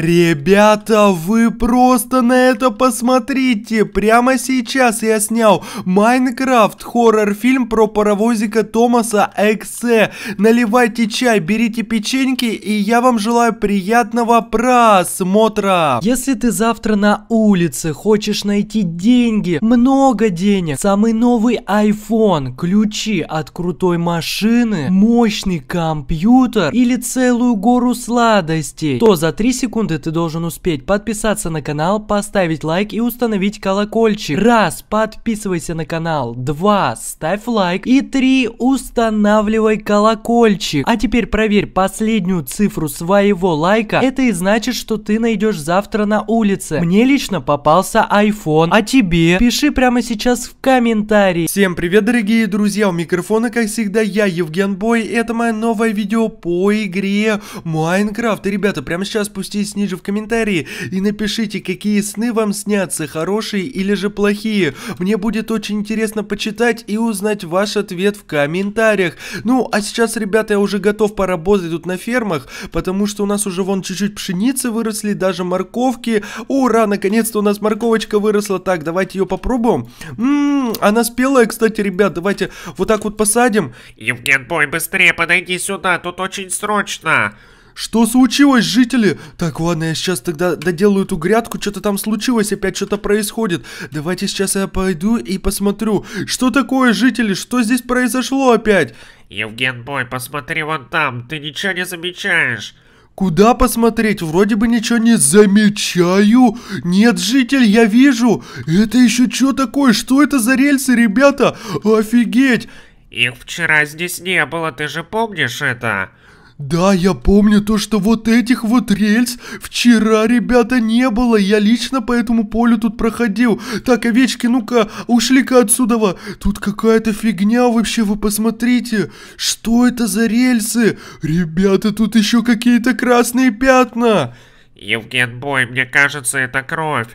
Ребята, вы просто на это посмотрите! Прямо сейчас я снял Майнкрафт, хоррор-фильм про паровозика Томаса Эксе. Наливайте чай, берите печеньки, и я вам желаю приятного просмотра! Если ты завтра на улице хочешь найти деньги, много денег, самый новый iPhone, ключи от крутой машины, мощный компьютер или целую гору сладостей, то за 3 секунды секунды ты должен успеть подписаться на канал, поставить лайк и установить колокольчик. Раз, подписывайся на канал. Два, ставь лайк. И три, устанавливай колокольчик. А теперь проверь последнюю цифру своего лайка. Это и значит, что ты найдешь завтра на улице. Мне лично попался iPhone, а тебе? Пиши прямо сейчас в комментарии. Всем привет, дорогие друзья. У микрофона, как всегда, я, Евген Бой. Это мое новое видео по игре Майнкрафт. И, ребята, прямо сейчас спустись ниже в комментарии и напишите, какие сны вам снятся, хорошие или же плохие. Мне будет очень интересно почитать и узнать ваш ответ в комментариях. Ну, а сейчас, ребята, я уже готов поработать тут на фермах, потому что у нас уже вон чуть-чуть пшеницы выросли, даже морковки. Ура, наконец-то у нас морковочка выросла. Так, давайте ее попробуем. Ммм, она спелая, кстати, ребят, давайте вот так вот посадим. Евген Бой, быстрее подойди сюда, тут очень срочно. Что случилось, жители? Так, ладно, я сейчас тогда доделаю эту грядку. Что-то там случилось, опять что-то происходит. Давайте сейчас я пойду и посмотрю. Что такое, жители? Что здесь произошло опять? Евген Бой, посмотри вон там, ты ничего не замечаешь. Куда посмотреть? Вроде бы ничего не замечаю. Нет, житель, я вижу. Это еще что такое? Что это за рельсы, ребята? Офигеть! Их вчера здесь не было, ты же помнишь это? Да, я помню то, что вот этих вот рельс вчера, ребята, не было. Я лично по этому полю тут проходил. Так, овечки, ну-ка, ушли-ка отсюда. Тут какая-то фигня вообще, вы посмотрите. Что это за рельсы? Ребята, тут еще какие-то красные пятна. Евген Бой, мне кажется, это кровь.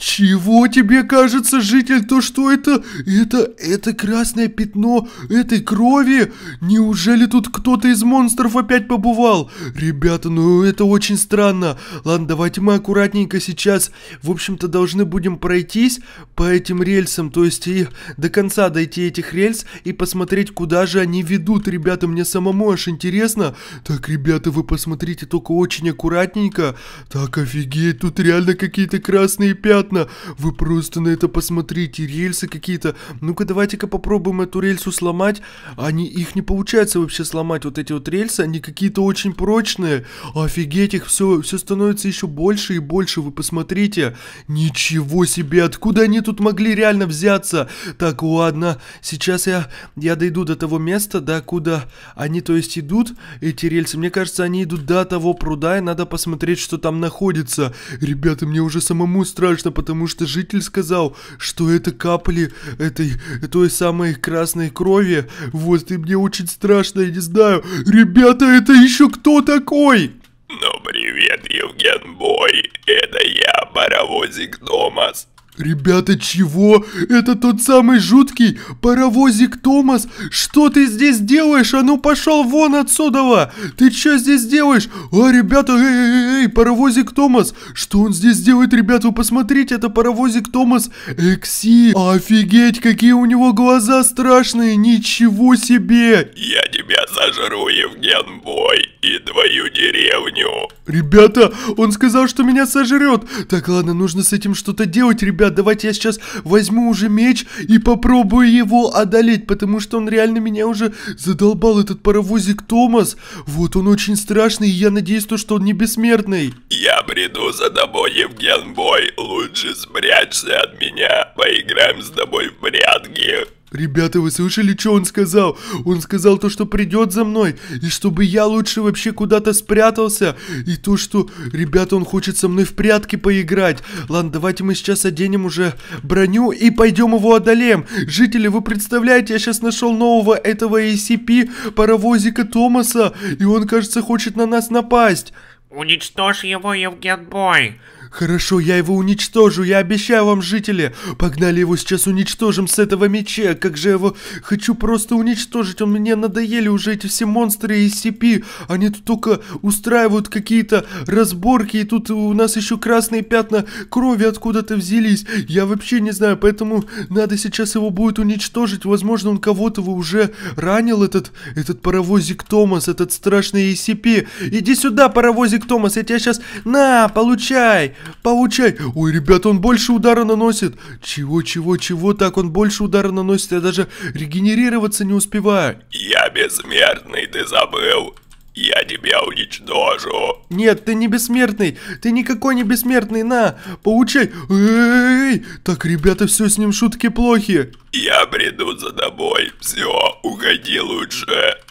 Чего тебе кажется, житель, то что это? Это, это красное пятно этой крови? Неужели тут кто-то из монстров опять побывал? Ребята, ну это очень странно. Ладно, давайте мы аккуратненько сейчас, в общем-то, должны будем пройтись по этим рельсам, то есть и до конца дойти этих рельс и посмотреть, куда же они ведут. Ребята, мне самому аж интересно. Так, ребята, вы посмотрите только очень аккуратненько. Так, офигеть, тут реально какие-то красные пятна понятно? Вы просто на это посмотрите, рельсы какие-то. Ну-ка, давайте-ка попробуем эту рельсу сломать. Они, а их не получается вообще сломать, вот эти вот рельсы, они какие-то очень прочные. Офигеть, их все, все становится еще больше и больше, вы посмотрите. Ничего себе, откуда они тут могли реально взяться? Так, ладно, сейчас я, я дойду до того места, да, куда они, то есть, идут, эти рельсы. Мне кажется, они идут до того пруда, и надо посмотреть, что там находится. Ребята, мне уже самому страшно, потому что житель сказал, что это капли этой той самой красной крови. Вот, и мне очень страшно, я не знаю. Ребята, это еще кто такой? Ну привет, Евген Бой, это я, паровозик Домас. «Ребята, чего? Это тот самый жуткий паровозик Томас? Что ты здесь делаешь? А ну пошел вон отсюда! Ты что здесь делаешь? А, ребята, эй, эй, эй, паровозик Томас! Что он здесь делает, ребята? Вы посмотрите, это паровозик Томас Экси! Офигеть, какие у него глаза страшные! Ничего себе! Я тебя сожру, Евген Бой, и твою деревню!» «Ребята, он сказал, что меня сожрет! Так, ладно, нужно с этим что-то делать, ребята!» Ребят, давайте я сейчас возьму уже меч и попробую его одолеть, потому что он реально меня уже задолбал, этот паровозик Томас. Вот, он очень страшный, и я надеюсь, то, что он не бессмертный. Я приду за тобой, Евгенбой. Лучше спрячься от меня. Поиграем с тобой в прятки. Ребята, вы слышали, что он сказал? Он сказал то, что придет за мной, и чтобы я лучше вообще куда-то спрятался, и то, что, ребята, он хочет со мной в прятки поиграть. Ладно, давайте мы сейчас оденем уже броню и пойдем его одолеем. Жители, вы представляете, я сейчас нашел нового этого ACP паровозика Томаса, и он, кажется, хочет на нас напасть. Уничтожь его, Евгенбой. «Хорошо, я его уничтожу, я обещаю вам, жители! Погнали его сейчас уничтожим с этого меча! Как же я его хочу просто уничтожить! Он мне надоели уже эти все монстры и SCP! Они тут только устраивают какие-то разборки, и тут у нас еще красные пятна крови откуда-то взялись! Я вообще не знаю, поэтому надо сейчас его будет уничтожить! Возможно, он кого-то уже ранил, этот, этот паровозик Томас, этот страшный SCP! Иди сюда, паровозик Томас, я тебя сейчас... На, получай! Получай! Ой, ребят, он больше удара наносит! Чего, чего, чего так он больше удара наносит? Я даже регенерироваться не успеваю. Я бессмертный, ты забыл? Я тебя уничтожу. Нет, ты не бессмертный. Ты никакой не бессмертный. На, получай. Эй, так, ребята, все с ним шутки плохи. Я приду за тобой. Все, уходи лучше.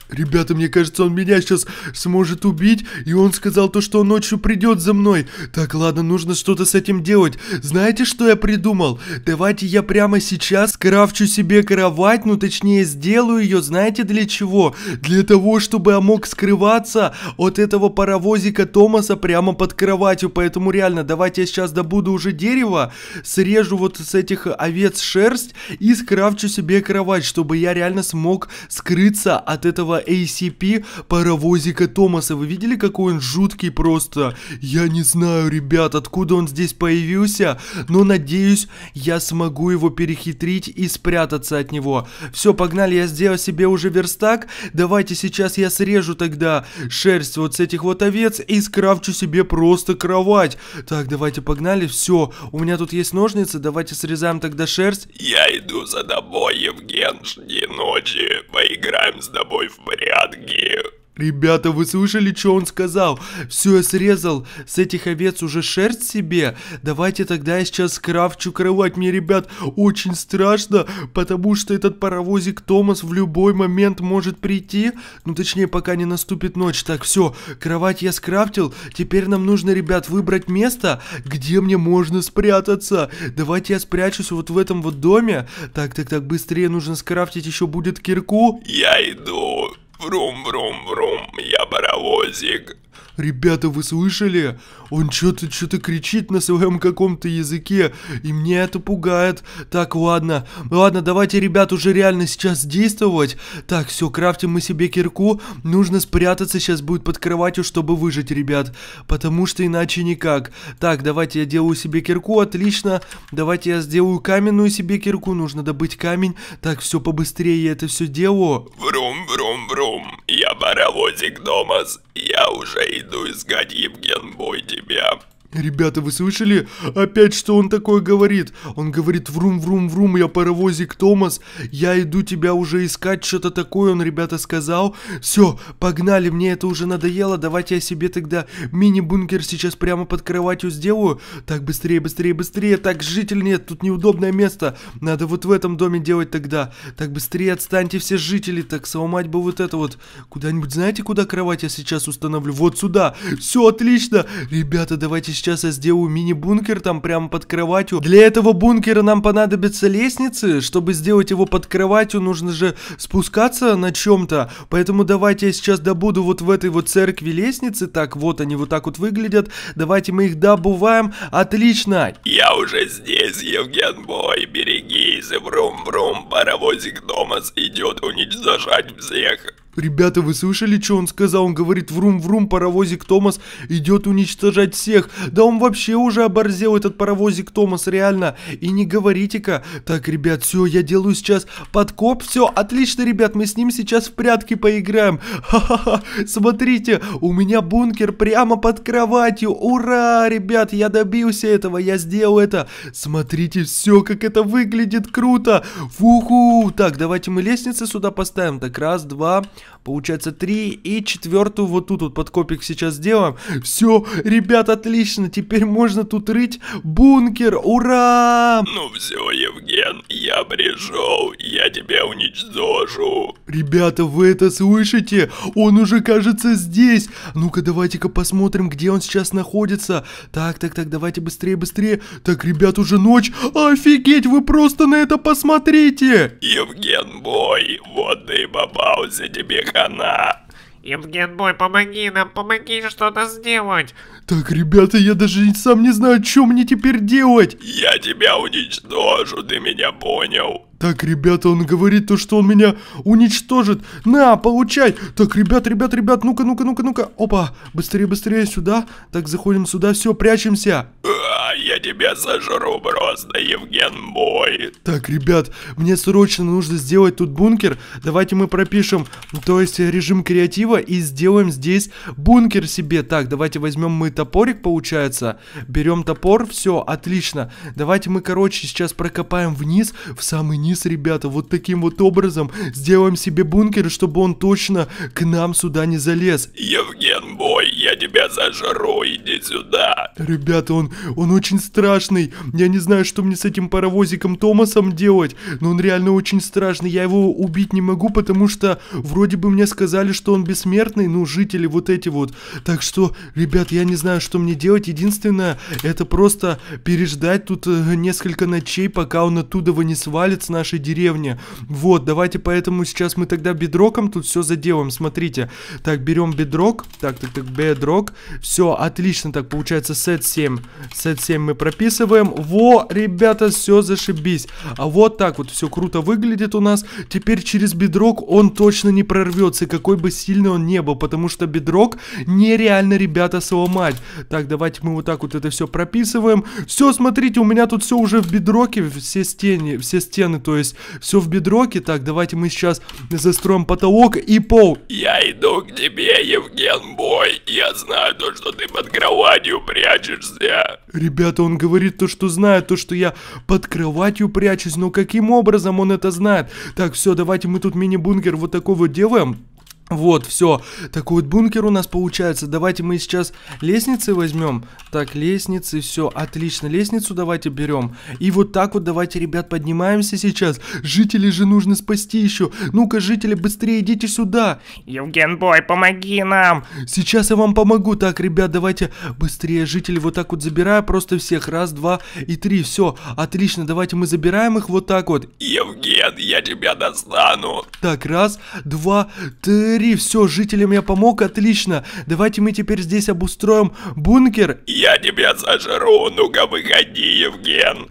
Ребята, мне кажется, он меня сейчас сможет убить, и он сказал то, что он ночью придет за мной. Так, ладно, нужно что-то с этим делать. Знаете, что я придумал? Давайте я прямо сейчас крафчу себе кровать, ну точнее сделаю ее, знаете для чего? Для того, чтобы я мог скрываться от этого паровозика Томаса прямо под кроватью. Поэтому реально, давайте я сейчас добуду уже дерево, срежу вот с этих овец шерсть и скрафчу себе кровать, чтобы я реально смог скрыться от этого этого ACP паровозика Томаса. Вы видели, какой он жуткий просто? Я не знаю, ребят, откуда он здесь появился, но надеюсь, я смогу его перехитрить и спрятаться от него. Все, погнали, я сделал себе уже верстак. Давайте сейчас я срежу тогда шерсть вот с этих вот овец и скрафчу себе просто кровать. Так, давайте погнали, все. У меня тут есть ножницы, давайте срезаем тогда шерсть. Я иду за тобой, Евген, жди ночи. Поиграем с тобой в вариант геев. Ребята, вы слышали, что он сказал? Все, я срезал с этих овец уже шерсть себе. Давайте тогда я сейчас крафчу кровать. Мне, ребят, очень страшно, потому что этот паровозик Томас в любой момент может прийти. Ну, точнее, пока не наступит ночь. Так, все, кровать я скрафтил. Теперь нам нужно, ребят, выбрать место, где мне можно спрятаться. Давайте я спрячусь вот в этом вот доме. Так, так, так, быстрее нужно скрафтить еще будет кирку. Я иду. Врум-врум-врум, я паровозик. Ребята, вы слышали? Он что-то что-то кричит на своем каком-то языке, и мне это пугает. Так, ладно, ладно, давайте, ребят, уже реально сейчас действовать. Так, все, крафтим мы себе кирку. Нужно спрятаться, сейчас будет под кроватью, чтобы выжить, ребят, потому что иначе никак. Так, давайте я делаю себе кирку, отлично. Давайте я сделаю каменную себе кирку, нужно добыть камень. Так, все побыстрее я это все делаю. Врум-врум. Брум-брум, я паровозик Домас, я уже иду искать Евген Бой тебя. Ребята, вы слышали? Опять что он такое говорит? Он говорит, врум-врум-врум, я паровозик Томас, я иду тебя уже искать, что-то такое он, ребята, сказал. Все, погнали, мне это уже надоело, давайте я себе тогда мини-бункер сейчас прямо под кроватью сделаю. Так, быстрее, быстрее, быстрее, так, житель нет, тут неудобное место, надо вот в этом доме делать тогда. Так, быстрее отстаньте все жители, так, сломать бы вот это вот. Куда-нибудь, знаете, куда кровать я сейчас установлю? Вот сюда, все отлично. Ребята, давайте сейчас я сделаю мини-бункер там прямо под кроватью. Для этого бункера нам понадобятся лестницы. Чтобы сделать его под кроватью, нужно же спускаться на чем-то. Поэтому давайте я сейчас добуду вот в этой вот церкви лестницы. Так, вот они вот так вот выглядят. Давайте мы их добываем. Отлично. Я уже здесь, Евген Бой. Берегись. Врум-врум. Паровозик Томас идет уничтожать всех. Ребята, вы слышали, что он сказал? Он говорит, врум-врум, паровозик Томас идет уничтожать всех. Да он вообще уже оборзел, этот паровозик Томас, реально. И не говорите-ка. Так, ребят, все, я делаю сейчас подкоп. Все, отлично, ребят, мы с ним сейчас в прятки поиграем. Ха-ха-ха, смотрите, у меня бункер прямо под кроватью. Ура, ребят, я добился этого, я сделал это. Смотрите, все, как это выглядит круто. Фуху. Так, давайте мы лестницы сюда поставим. Так, раз, два... Получается 3 и четвертую вот тут вот под копик сейчас сделаем. Все, ребят, отлично, теперь можно тут рыть бункер, ура! Ну все, Евген, я пришел, я тебя уничтожу. Ребята, вы это слышите? Он уже, кажется, здесь. Ну-ка, давайте-ка посмотрим, где он сейчас находится. Так, так, так, давайте быстрее, быстрее. Так, ребят, уже ночь. Офигеть, вы просто на это посмотрите. Евген, бой, вот ты попался тебе мне хана. Евгенбой, помоги нам, помоги что-то сделать. Так, ребята, я даже сам не знаю, что мне теперь делать. Я тебя уничтожу, ты меня понял? Так, ребята, он говорит то, что он меня уничтожит. На, получай. Так, ребят, ребят, ребят, ну-ка, ну-ка, ну-ка, ну-ка. Опа, быстрее, быстрее сюда. Так, заходим сюда, все, прячемся. А, я тебя сожру просто, Евген мой. Так, ребят, мне срочно нужно сделать тут бункер. Давайте мы пропишем, то есть режим креатива и сделаем здесь бункер себе. Так, давайте возьмем мы топорик, получается. Берем топор, все, отлично. Давайте мы, короче, сейчас прокопаем вниз, в самый низ вниз, ребята, вот таким вот образом сделаем себе бункер, чтобы он точно к нам сюда не залез. Евген бой! я тебя сожру, иди сюда. Ребята, он, он очень страшный. Я не знаю, что мне с этим паровозиком Томасом делать, но он реально очень страшный. Я его убить не могу, потому что вроде бы мне сказали, что он бессмертный, ну, жители вот эти вот. Так что, ребят, я не знаю, что мне делать. Единственное, это просто переждать тут э, несколько ночей, пока он оттуда не свалит с нашей деревни. Вот, давайте поэтому сейчас мы тогда бедроком тут все заделаем, смотрите. Так, берем бедрок. Так, так, так, бед, бедрок. Все, отлично так получается. Сет 7. Сет 7 мы прописываем. Во, ребята, все, зашибись. А вот так вот все круто выглядит у нас. Теперь через бедрок он точно не прорвется, какой бы сильный он не был, потому что бедрок нереально, ребята, сломать. Так, давайте мы вот так вот это все прописываем. Все, смотрите, у меня тут все уже в бедроке, все стены, все стены, то есть все в бедроке. Так, давайте мы сейчас застроим потолок и пол. Я иду к тебе, Евген, бой, я знаю то, что ты под кроватью прячешься. Ребята, он говорит то, что знает, то, что я под кроватью прячусь, но каким образом он это знает? Так, все, давайте мы тут мини-бункер вот такой вот делаем. Вот, все. Такой вот бункер у нас получается. Давайте мы сейчас лестницы возьмем. Так, лестницы, все, отлично. Лестницу давайте берем. И вот так вот давайте, ребят, поднимаемся сейчас. Жителей же нужно спасти еще. Ну-ка, жители, быстрее идите сюда. бой, помоги нам. Сейчас я вам помогу. Так, ребят, давайте быстрее жители вот так вот забираю. Просто всех. Раз, два и три. Все, отлично. Давайте мы забираем их вот так вот. Евген, я тебя достану. Так, раз, два, три Благодари, все, жителям я помог, отлично. Давайте мы теперь здесь обустроим бункер. Я тебя сожру, ну-ка выходи, Евген.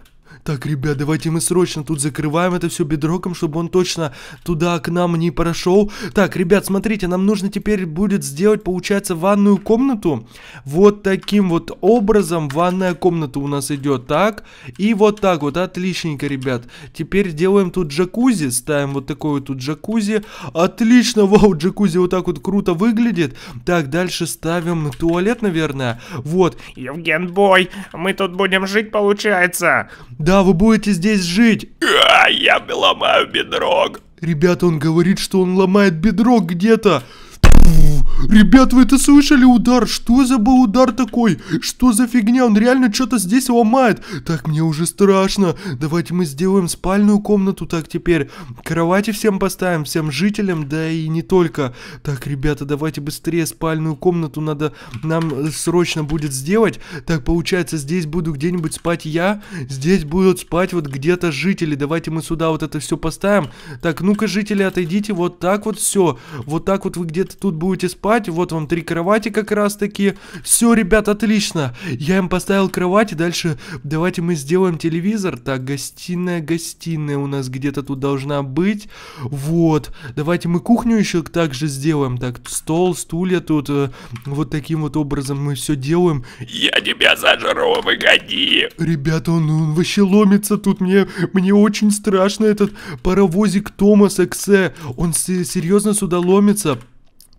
Так, ребят, давайте мы срочно тут закрываем это все бедроком, чтобы он точно туда к нам не прошел. Так, ребят, смотрите, нам нужно теперь будет сделать, получается, ванную комнату. Вот таким вот образом ванная комната у нас идет так. И вот так вот, отличненько, ребят. Теперь делаем тут джакузи, ставим вот такой вот тут джакузи. Отлично, вау, джакузи вот так вот круто выглядит. Так, дальше ставим туалет, наверное. Вот. Евген Бой, мы тут будем жить, получается. Да, да, вы будете здесь жить. А, я ломаю бедрок. Ребята, он говорит, что он ломает бедро где-то ребят, вы это слышали удар? Что за был удар такой? Что за фигня? Он реально что-то здесь ломает. Так, мне уже страшно. Давайте мы сделаем спальную комнату так теперь. Кровати всем поставим, всем жителям, да и не только. Так, ребята, давайте быстрее спальную комнату надо нам срочно будет сделать. Так, получается, здесь буду где-нибудь спать я. Здесь будут спать вот где-то жители. Давайте мы сюда вот это все поставим. Так, ну-ка, жители, отойдите. Вот так вот все. Вот так вот вы где-то тут будете спать, вот вам три кровати как раз таки. Все, ребят, отлично. Я им поставил кровать, и дальше давайте мы сделаем телевизор. Так, гостиная, гостиная у нас где-то тут должна быть. Вот, давайте мы кухню еще также сделаем. Так, стол, стулья тут, э, вот таким вот образом мы все делаем. Я тебя сожру, выходи. Ребята, он, он вообще ломится тут, мне, мне очень страшно этот паровозик Томас Эксе. Он серьезно сюда ломится.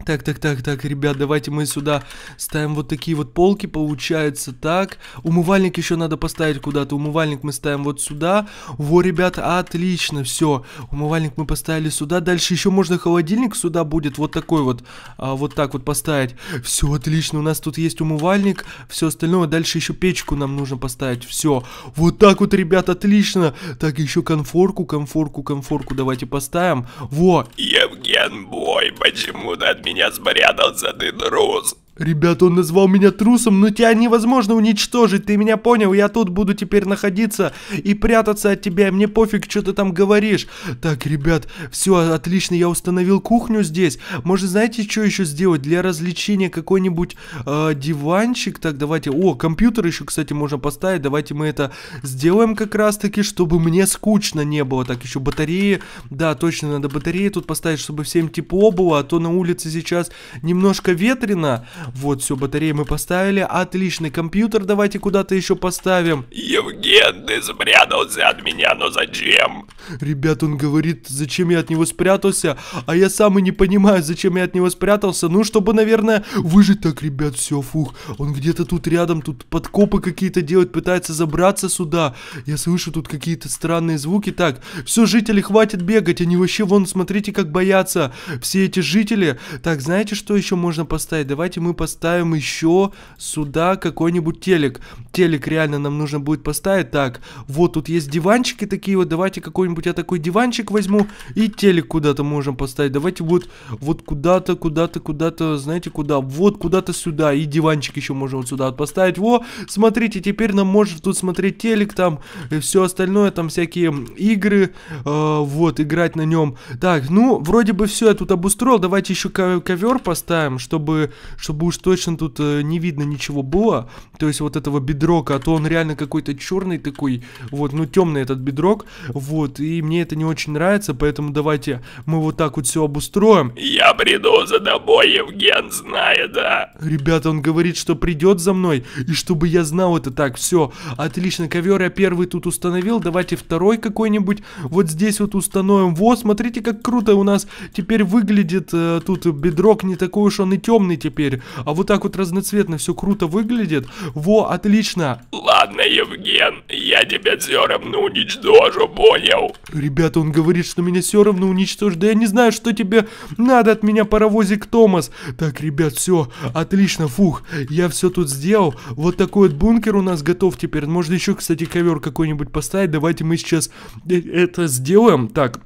Так, так, так, так, ребят, давайте мы сюда ставим вот такие вот полки, получается, так. Умывальник еще надо поставить куда-то, умывальник мы ставим вот сюда. Во, ребят, отлично, все, умывальник мы поставили сюда. Дальше еще можно холодильник сюда будет, вот такой вот, а, вот так вот поставить. Все, отлично, у нас тут есть умывальник, все остальное. Дальше еще печку нам нужно поставить, все. Вот так вот, ребят, отлично. Так, еще конфорку, конфорку, конфорку давайте поставим. Во. Евген, бой, почему ты от меня спрятался ты, трус. Ребята, он назвал меня трусом, но тебя невозможно уничтожить, ты меня понял? Я тут буду теперь находиться и прятаться от тебя, мне пофиг, что ты там говоришь. Так, ребят, все, отлично, я установил кухню здесь. Может, знаете, что еще сделать? Для развлечения какой-нибудь э, диванчик, так, давайте, о, компьютер еще, кстати, можно поставить, давайте мы это сделаем как раз-таки, чтобы мне скучно не было. Так, еще батареи, да, точно, надо батареи тут поставить, чтобы всем тепло было, а то на улице сейчас немножко ветрено, вот, все, батареи мы поставили. Отличный компьютер давайте куда-то еще поставим. Евген, ты спрятался от меня, но зачем? Ребят, он говорит, зачем я от него спрятался, а я сам и не понимаю, зачем я от него спрятался. Ну, чтобы, наверное, выжить так, ребят, все, фух. Он где-то тут рядом, тут подкопы какие-то делает, пытается забраться сюда. Я слышу тут какие-то странные звуки. Так, все, жители, хватит бегать, они вообще, вон, смотрите, как боятся. Все эти жители. Так, знаете, что еще можно поставить? Давайте мы поставим еще сюда какой-нибудь телек. Телек реально нам нужно будет поставить. Так, вот тут есть диванчики такие вот. Давайте какой-нибудь я такой диванчик возьму и телек куда-то можем поставить. Давайте вот, вот куда-то, куда-то, куда-то, знаете, куда? Вот куда-то сюда. И диванчик еще можем вот сюда поставить. Во, смотрите, теперь нам может тут смотреть телек там и все остальное. Там всякие игры. Э, вот, играть на нем. Так, ну, вроде бы все я тут обустроил. Давайте еще ковер поставим, чтобы, чтобы уж точно тут э, не видно ничего было, то есть вот этого бедрока, а то он реально какой-то черный такой, вот, ну темный этот бедрок, вот, и мне это не очень нравится, поэтому давайте мы вот так вот все обустроим. Я приду за тобой, Евген знаю, да. Ребята, он говорит, что придет за мной, и чтобы я знал это так, все, отлично, ковер я первый тут установил, давайте второй какой-нибудь вот здесь вот установим, вот, смотрите, как круто у нас теперь выглядит э, тут бедрок, не такой уж он и темный теперь, а вот так вот разноцветно все круто выглядит. Во, отлично. Ладно, Евген, я тебя все равно уничтожу, понял? Ребята, он говорит, что меня все равно уничтожит. Да я не знаю, что тебе надо от меня, паровозик Томас. Так, ребят, все, отлично, фух. Я все тут сделал. Вот такой вот бункер у нас готов теперь. Можно еще, кстати, ковер какой-нибудь поставить. Давайте мы сейчас э, это сделаем. Так,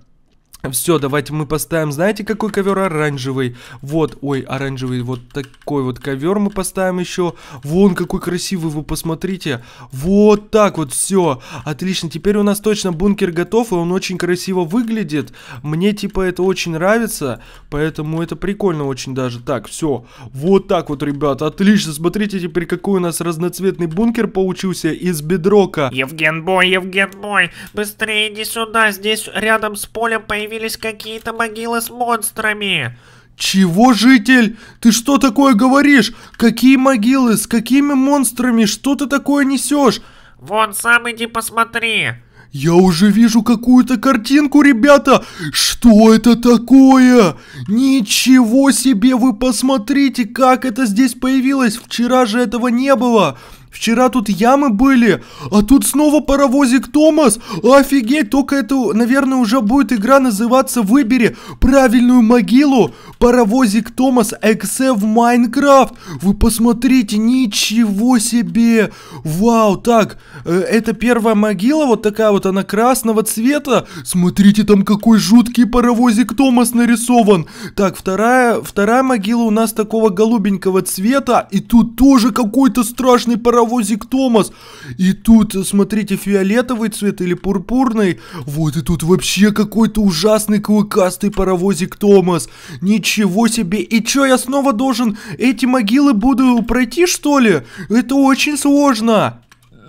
все, давайте мы поставим, знаете, какой ковер оранжевый? Вот, ой, оранжевый, вот такой вот ковер мы поставим еще. Вон какой красивый, вы посмотрите. Вот так вот, все. Отлично, теперь у нас точно бункер готов, и он очень красиво выглядит. Мне, типа, это очень нравится, поэтому это прикольно очень даже. Так, все, вот так вот, ребят, отлично. Смотрите теперь, какой у нас разноцветный бункер получился из бедрока. Евген Бой, Евген Бой, быстрее иди сюда, здесь рядом с полем появился появились какие-то могилы с монстрами. Чего, житель? Ты что такое говоришь? Какие могилы? С какими монстрами? Что ты такое несешь? Вон сам иди посмотри. Я уже вижу какую-то картинку, ребята! Что это такое? Ничего себе! Вы посмотрите, как это здесь появилось! Вчера же этого не было! Вчера тут ямы были, а тут снова паровозик Томас. Офигеть, только это, наверное, уже будет игра называться «Выбери правильную могилу». Паровозик Томас Эксе Майнкрафт. Вы посмотрите, ничего себе. Вау, так, э, это первая могила, вот такая вот она красного цвета. Смотрите, там какой жуткий паровозик Томас нарисован. Так, вторая, вторая могила у нас такого голубенького цвета. И тут тоже какой-то страшный паровозик паровозик Томас. И тут, смотрите, фиолетовый цвет или пурпурный. Вот и тут вообще какой-то ужасный клыкастый паровозик Томас. Ничего себе. И чё, я снова должен эти могилы буду пройти, что ли? Это очень сложно.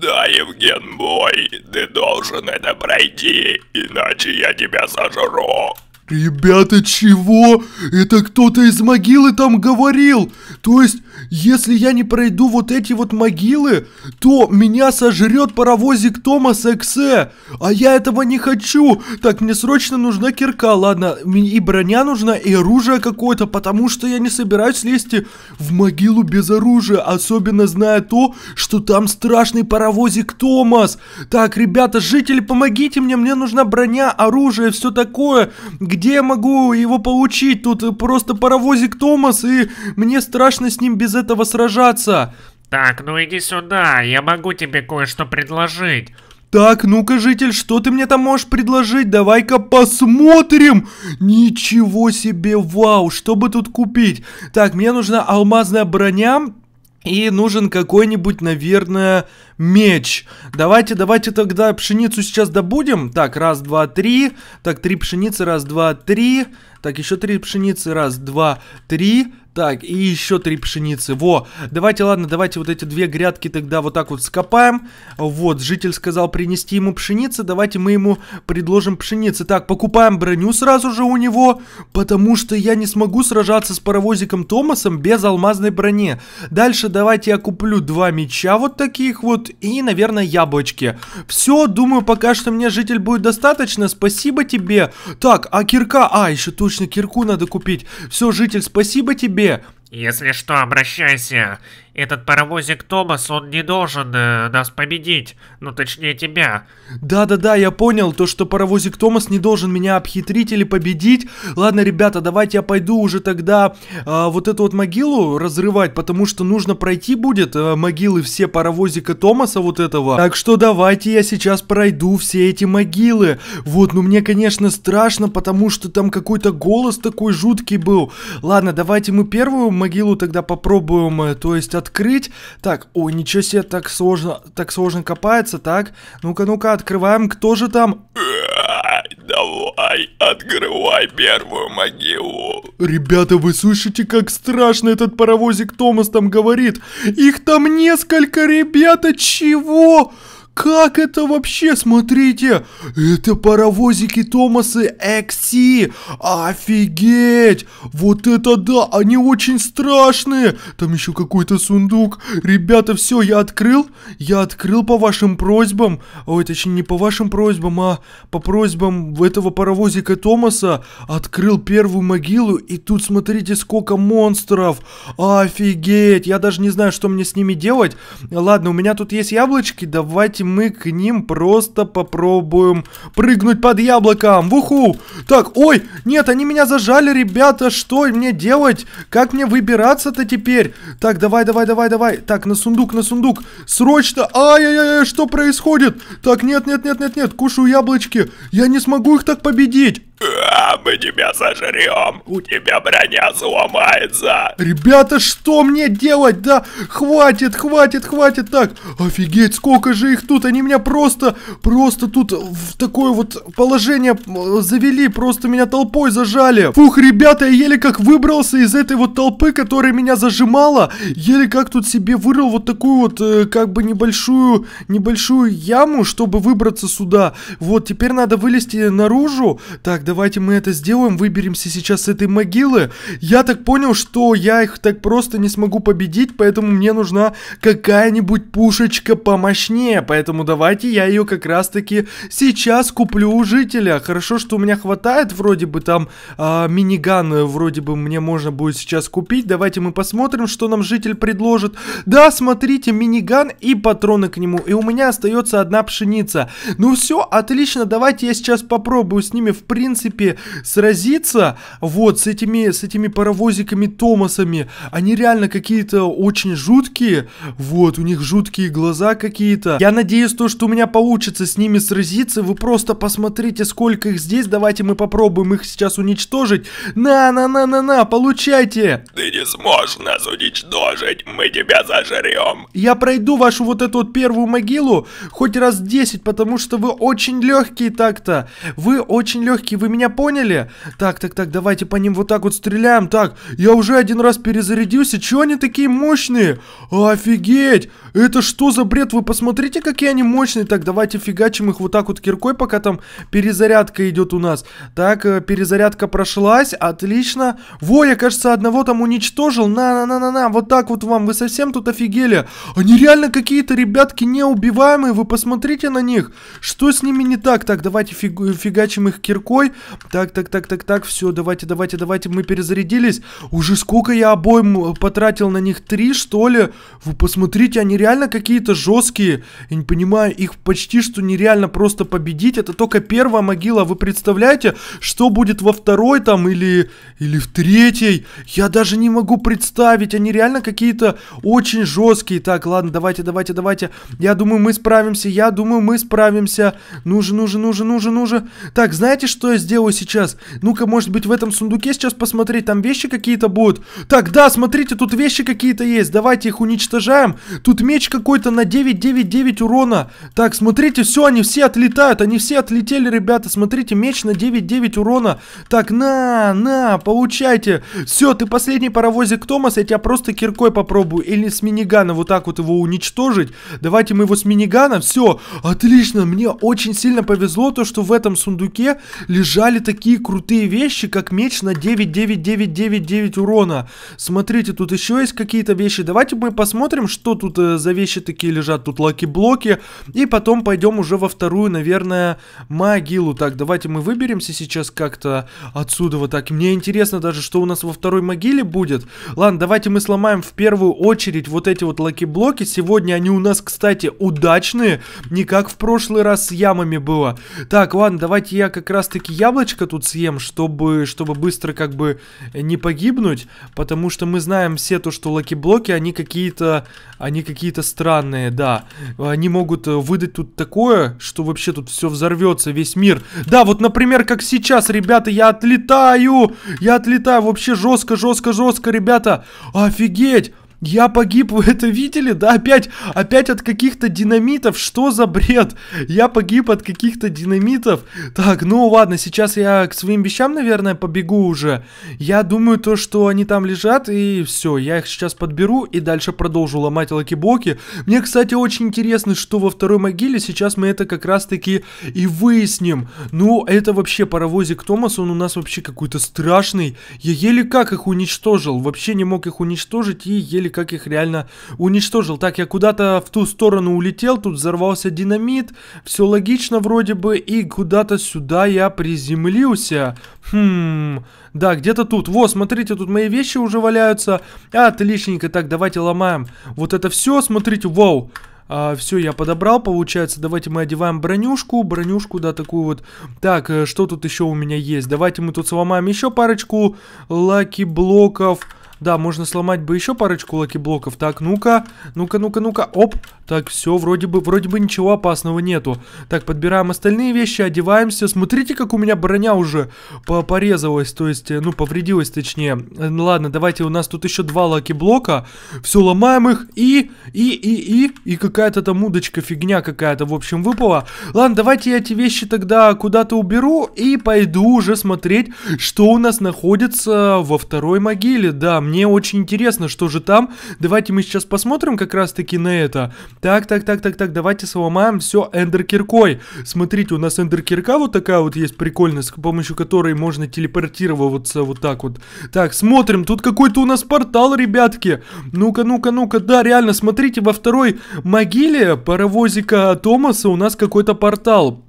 Да, Евген мой, ты должен это пройти, иначе я тебя сожру. Ребята, чего? Это кто-то из могилы там говорил? То есть если я не пройду вот эти вот могилы, то меня сожрет паровозик Томас Эксе. А я этого не хочу. Так, мне срочно нужна кирка, ладно. И броня нужна, и оружие какое-то, потому что я не собираюсь лезть в могилу без оружия. Особенно зная то, что там страшный паровозик Томас. Так, ребята, жители, помогите мне. Мне нужна броня, оружие, все такое. Где я могу его получить? Тут просто паровозик Томас, и мне страшно с ним без этого сражаться. Так, ну иди сюда, я могу тебе кое-что предложить. Так, ну-ка, житель, что ты мне там можешь предложить? Давай-ка посмотрим. Ничего себе, вау, что бы тут купить? Так, мне нужна алмазная броня, и нужен какой-нибудь, наверное, меч. Давайте, давайте тогда пшеницу сейчас добудем. Так, раз, два, три. Так, три пшеницы, раз, два, три. Так, еще три пшеницы, раз, два, три. Так, и еще три пшеницы. Во, давайте, ладно, давайте вот эти две грядки тогда вот так вот скопаем. Вот, житель сказал принести ему пшеницы, давайте мы ему предложим пшеницы. Так, покупаем броню сразу же у него, потому что я не смогу сражаться с паровозиком Томасом без алмазной брони. Дальше давайте я куплю два меча вот таких вот и, наверное, яблочки. Все, думаю, пока что мне житель будет достаточно, спасибо тебе. Так, а кирка, а, еще точно кирку надо купить. Все, житель, спасибо тебе тебе. Если что, обращайся. Этот паровозик Томас, он не должен э, нас победить. Ну, точнее, тебя. Да-да-да, я понял, то, что паровозик Томас не должен меня обхитрить или победить. Ладно, ребята, давайте я пойду уже тогда э, вот эту вот могилу разрывать, потому что нужно пройти будет э, могилы все паровозика Томаса вот этого. Так что давайте я сейчас пройду все эти могилы. Вот, ну мне, конечно, страшно, потому что там какой-то голос такой жуткий был. Ладно, давайте мы первую могилу тогда попробуем, э, то есть от открыть. Так, ой, ничего себе, так сложно, так сложно копается, так. Ну-ка, ну-ка, открываем, кто же там? Давай, открывай первую могилу. Ребята, вы слышите, как страшно этот паровозик Томас там говорит? Их там несколько, ребята, чего? Чего? Как это вообще? Смотрите, это паровозики Томасы XC. Офигеть! Вот это да, они очень страшные. Там еще какой-то сундук. Ребята, все, я открыл. Я открыл по вашим просьбам. Ой, точнее, не по вашим просьбам, а по просьбам этого паровозика Томаса. Открыл первую могилу, и тут смотрите, сколько монстров. Офигеть! Я даже не знаю, что мне с ними делать. Ладно, у меня тут есть яблочки, давайте давайте мы к ним просто попробуем прыгнуть под яблоком. Вуху! Так, ой, нет, они меня зажали, ребята, что мне делать? Как мне выбираться-то теперь? Так, давай, давай, давай, давай. Так, на сундук, на сундук. Срочно! Ай-яй-яй, что происходит? Так, нет, нет, нет, нет, нет, кушаю яблочки. Я не смогу их так победить. А, мы тебя сожрем, у тебя броня сломается. Ребята, что мне делать? Да, хватит, хватит, хватит. Так, офигеть, сколько же их тут? тут, они меня просто, просто тут в такое вот положение э, завели, просто меня толпой зажали. Фух, ребята, я еле как выбрался из этой вот толпы, которая меня зажимала, еле как тут себе вырыл вот такую вот, э, как бы небольшую, небольшую яму, чтобы выбраться сюда. Вот, теперь надо вылезти наружу. Так, давайте мы это сделаем, выберемся сейчас с этой могилы. Я так понял, что я их так просто не смогу победить, поэтому мне нужна какая-нибудь пушечка помощнее, поэтому Поэтому давайте я ее как раз-таки сейчас куплю у жителя. Хорошо, что у меня хватает вроде бы там а, э, миниган, вроде бы мне можно будет сейчас купить. Давайте мы посмотрим, что нам житель предложит. Да, смотрите, миниган и патроны к нему. И у меня остается одна пшеница. Ну все, отлично, давайте я сейчас попробую с ними в принципе сразиться. Вот, с этими, с этими паровозиками Томасами. Они реально какие-то очень жуткие. Вот, у них жуткие глаза какие-то. Я надеюсь, надеюсь, то, что у меня получится с ними сразиться. Вы просто посмотрите, сколько их здесь. Давайте мы попробуем их сейчас уничтожить. На-на-на-на-на, получайте! Ты не сможешь нас уничтожить, мы тебя зажрем. Я пройду вашу вот эту вот первую могилу хоть раз 10, потому что вы очень легкие так-то. Вы очень легкие, вы меня поняли? Так, так, так, давайте по ним вот так вот стреляем. Так, я уже один раз перезарядился. Чего они такие мощные? Офигеть! Это что за бред? Вы посмотрите, как какие они мощные, так давайте фигачим их вот так вот киркой, пока там перезарядка идет у нас. Так, э, перезарядка прошлась, отлично. Во, я, кажется, одного там уничтожил. На-на-на-на-на, вот так вот вам, вы совсем тут офигели. Они реально какие-то, ребятки, неубиваемые, вы посмотрите на них. Что с ними не так? Так, давайте фиг фигачим их киркой. Так, так, так, так, так, все, давайте, давайте, давайте, мы перезарядились. Уже сколько я обоим э, потратил на них? Три, что ли? Вы посмотрите, они реально какие-то жесткие. Интересные понимаю, их почти что нереально просто победить. Это только первая могила. Вы представляете, что будет во второй там или, или в третьей? Я даже не могу представить. Они реально какие-то очень жесткие. Так, ладно, давайте, давайте, давайте. Я думаю, мы справимся. Я думаю, мы справимся. Ну же, ну же, ну, ну, ну Так, знаете, что я сделаю сейчас? Ну-ка, может быть, в этом сундуке сейчас посмотреть. Там вещи какие-то будут. Так, да, смотрите, тут вещи какие-то есть. Давайте их уничтожаем. Тут меч какой-то на 999 урона урона. Так, смотрите, все, они все отлетают, они все отлетели, ребята. Смотрите, меч на 9-9 урона. Так, на, на, получайте. Все, ты последний паровозик Томас, я тебя просто киркой попробую. Или с минигана вот так вот его уничтожить. Давайте мы его с минигана. Все, отлично, мне очень сильно повезло то, что в этом сундуке лежали такие крутые вещи, как меч на 9-9-9-9-9 урона. Смотрите, тут еще есть какие-то вещи. Давайте мы посмотрим, что тут э, за вещи такие лежат. Тут лаки-блоки штуки. И потом пойдем уже во вторую, наверное, могилу. Так, давайте мы выберемся сейчас как-то отсюда вот так. Мне интересно даже, что у нас во второй могиле будет. Ладно, давайте мы сломаем в первую очередь вот эти вот лаки-блоки. Сегодня они у нас, кстати, удачные. Не как в прошлый раз с ямами было. Так, ладно, давайте я как раз-таки яблочко тут съем, чтобы, чтобы быстро как бы не погибнуть. Потому что мы знаем все то, что лаки-блоки, они какие-то... Они какие-то странные, да. Они могут э, выдать тут такое, что вообще тут все взорвется, весь мир. Да, вот, например, как сейчас, ребята, я отлетаю! Я отлетаю вообще жестко, жестко, жестко, ребята! Офигеть! Я погиб, вы это видели? Да, опять, опять от каких-то динамитов. Что за бред? Я погиб от каких-то динамитов. Так, ну ладно, сейчас я к своим вещам, наверное, побегу уже. Я думаю то, что они там лежат, и все. Я их сейчас подберу и дальше продолжу ломать лаки боки. Мне, кстати, очень интересно, что во второй могиле сейчас мы это как раз-таки и выясним. Ну, это вообще паровозик Томас, он у нас вообще какой-то страшный. Я еле как их уничтожил. Вообще не мог их уничтожить и еле как их реально уничтожил. Так, я куда-то в ту сторону улетел, тут взорвался динамит, все логично вроде бы, и куда-то сюда я приземлился. Хм, да, где-то тут. Вот, смотрите, тут мои вещи уже валяются. Отличненько, так, давайте ломаем вот это все, смотрите, вау. А, все, я подобрал, получается. Давайте мы одеваем бронюшку. Бронюшку, да, такую вот. Так, э, что тут еще у меня есть? Давайте мы тут сломаем еще парочку лаки-блоков. Да, можно сломать бы еще парочку лаки-блоков. Так, ну-ка, ну-ка, ну-ка, ну-ка. Оп. Так, все, вроде бы, вроде бы ничего опасного нету. Так, подбираем остальные вещи, одеваемся. Смотрите, как у меня броня уже по порезалась, то есть, э, ну, повредилась точнее. Э, ну, ладно, давайте, у нас тут еще два лаки-блока. Все, ломаем их. И, и, и, и, и какая-то там удочка, фигня какая-то, в общем, выпала. Ладно, давайте я эти вещи тогда куда-то уберу и пойду уже смотреть, что у нас находится во второй могиле. Да, мне мне очень интересно, что же там. Давайте мы сейчас посмотрим как раз-таки на это. Так, так, так, так, так, давайте сломаем все эндеркиркой. Смотрите, у нас эндеркирка вот такая вот есть прикольная, с помощью которой можно телепортироваться вот так вот. Так, смотрим, тут какой-то у нас портал, ребятки. Ну-ка, ну-ка, ну-ка, да, реально, смотрите, во второй могиле паровозика Томаса у нас какой-то портал.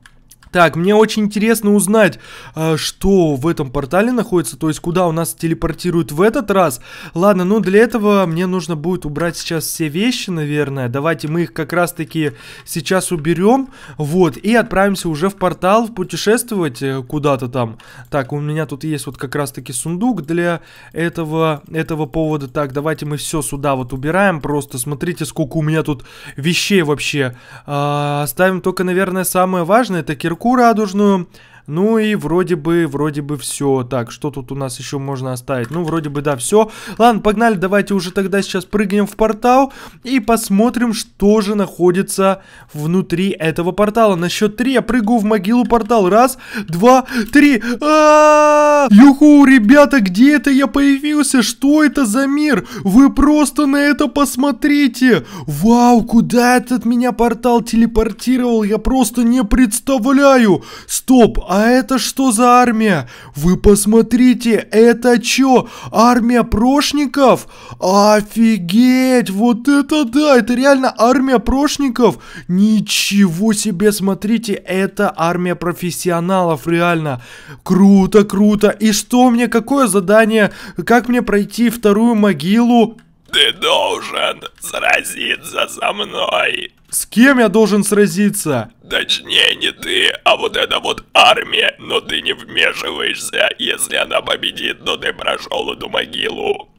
Так, мне очень интересно узнать, а, что в этом портале находится, то есть куда у нас телепортируют в этот раз. Ладно, ну для этого мне нужно будет убрать сейчас все вещи, наверное. Давайте мы их как раз-таки сейчас уберем, вот, и отправимся уже в портал путешествовать э, куда-то там. Так, у меня тут есть вот как раз-таки сундук для этого, этого повода. Так, давайте мы все сюда вот убираем, просто смотрите, сколько у меня тут вещей вообще. А, оставим только, наверное, самое важное, это кирку башку радужную, ну и вроде бы, вроде бы все. Так, что тут у нас еще можно оставить? Ну, вроде бы, да, все. Ладно, погнали, давайте уже тогда сейчас прыгнем в портал и посмотрим, что же находится внутри этого портала. На счет три я прыгаю в могилу портал. Раз, два, три. А -а -а! Юху, ребята, где это я появился? Что это за мир? Вы просто на это посмотрите. Вау, куда этот меня портал телепортировал? Я просто не представляю. Стоп, а а это что за армия? Вы посмотрите, это чё? Армия прошников? Офигеть, вот это да, это реально армия прошников. Ничего себе, смотрите, это армия профессионалов, реально. Круто, круто. И что мне, какое задание? Как мне пройти вторую могилу? Ты должен сразиться со мной. С кем я должен сразиться? Точнее, не ты, а вот эта вот армия, но ты не вмешиваешься. Если она победит, то ты прошел эту могилу.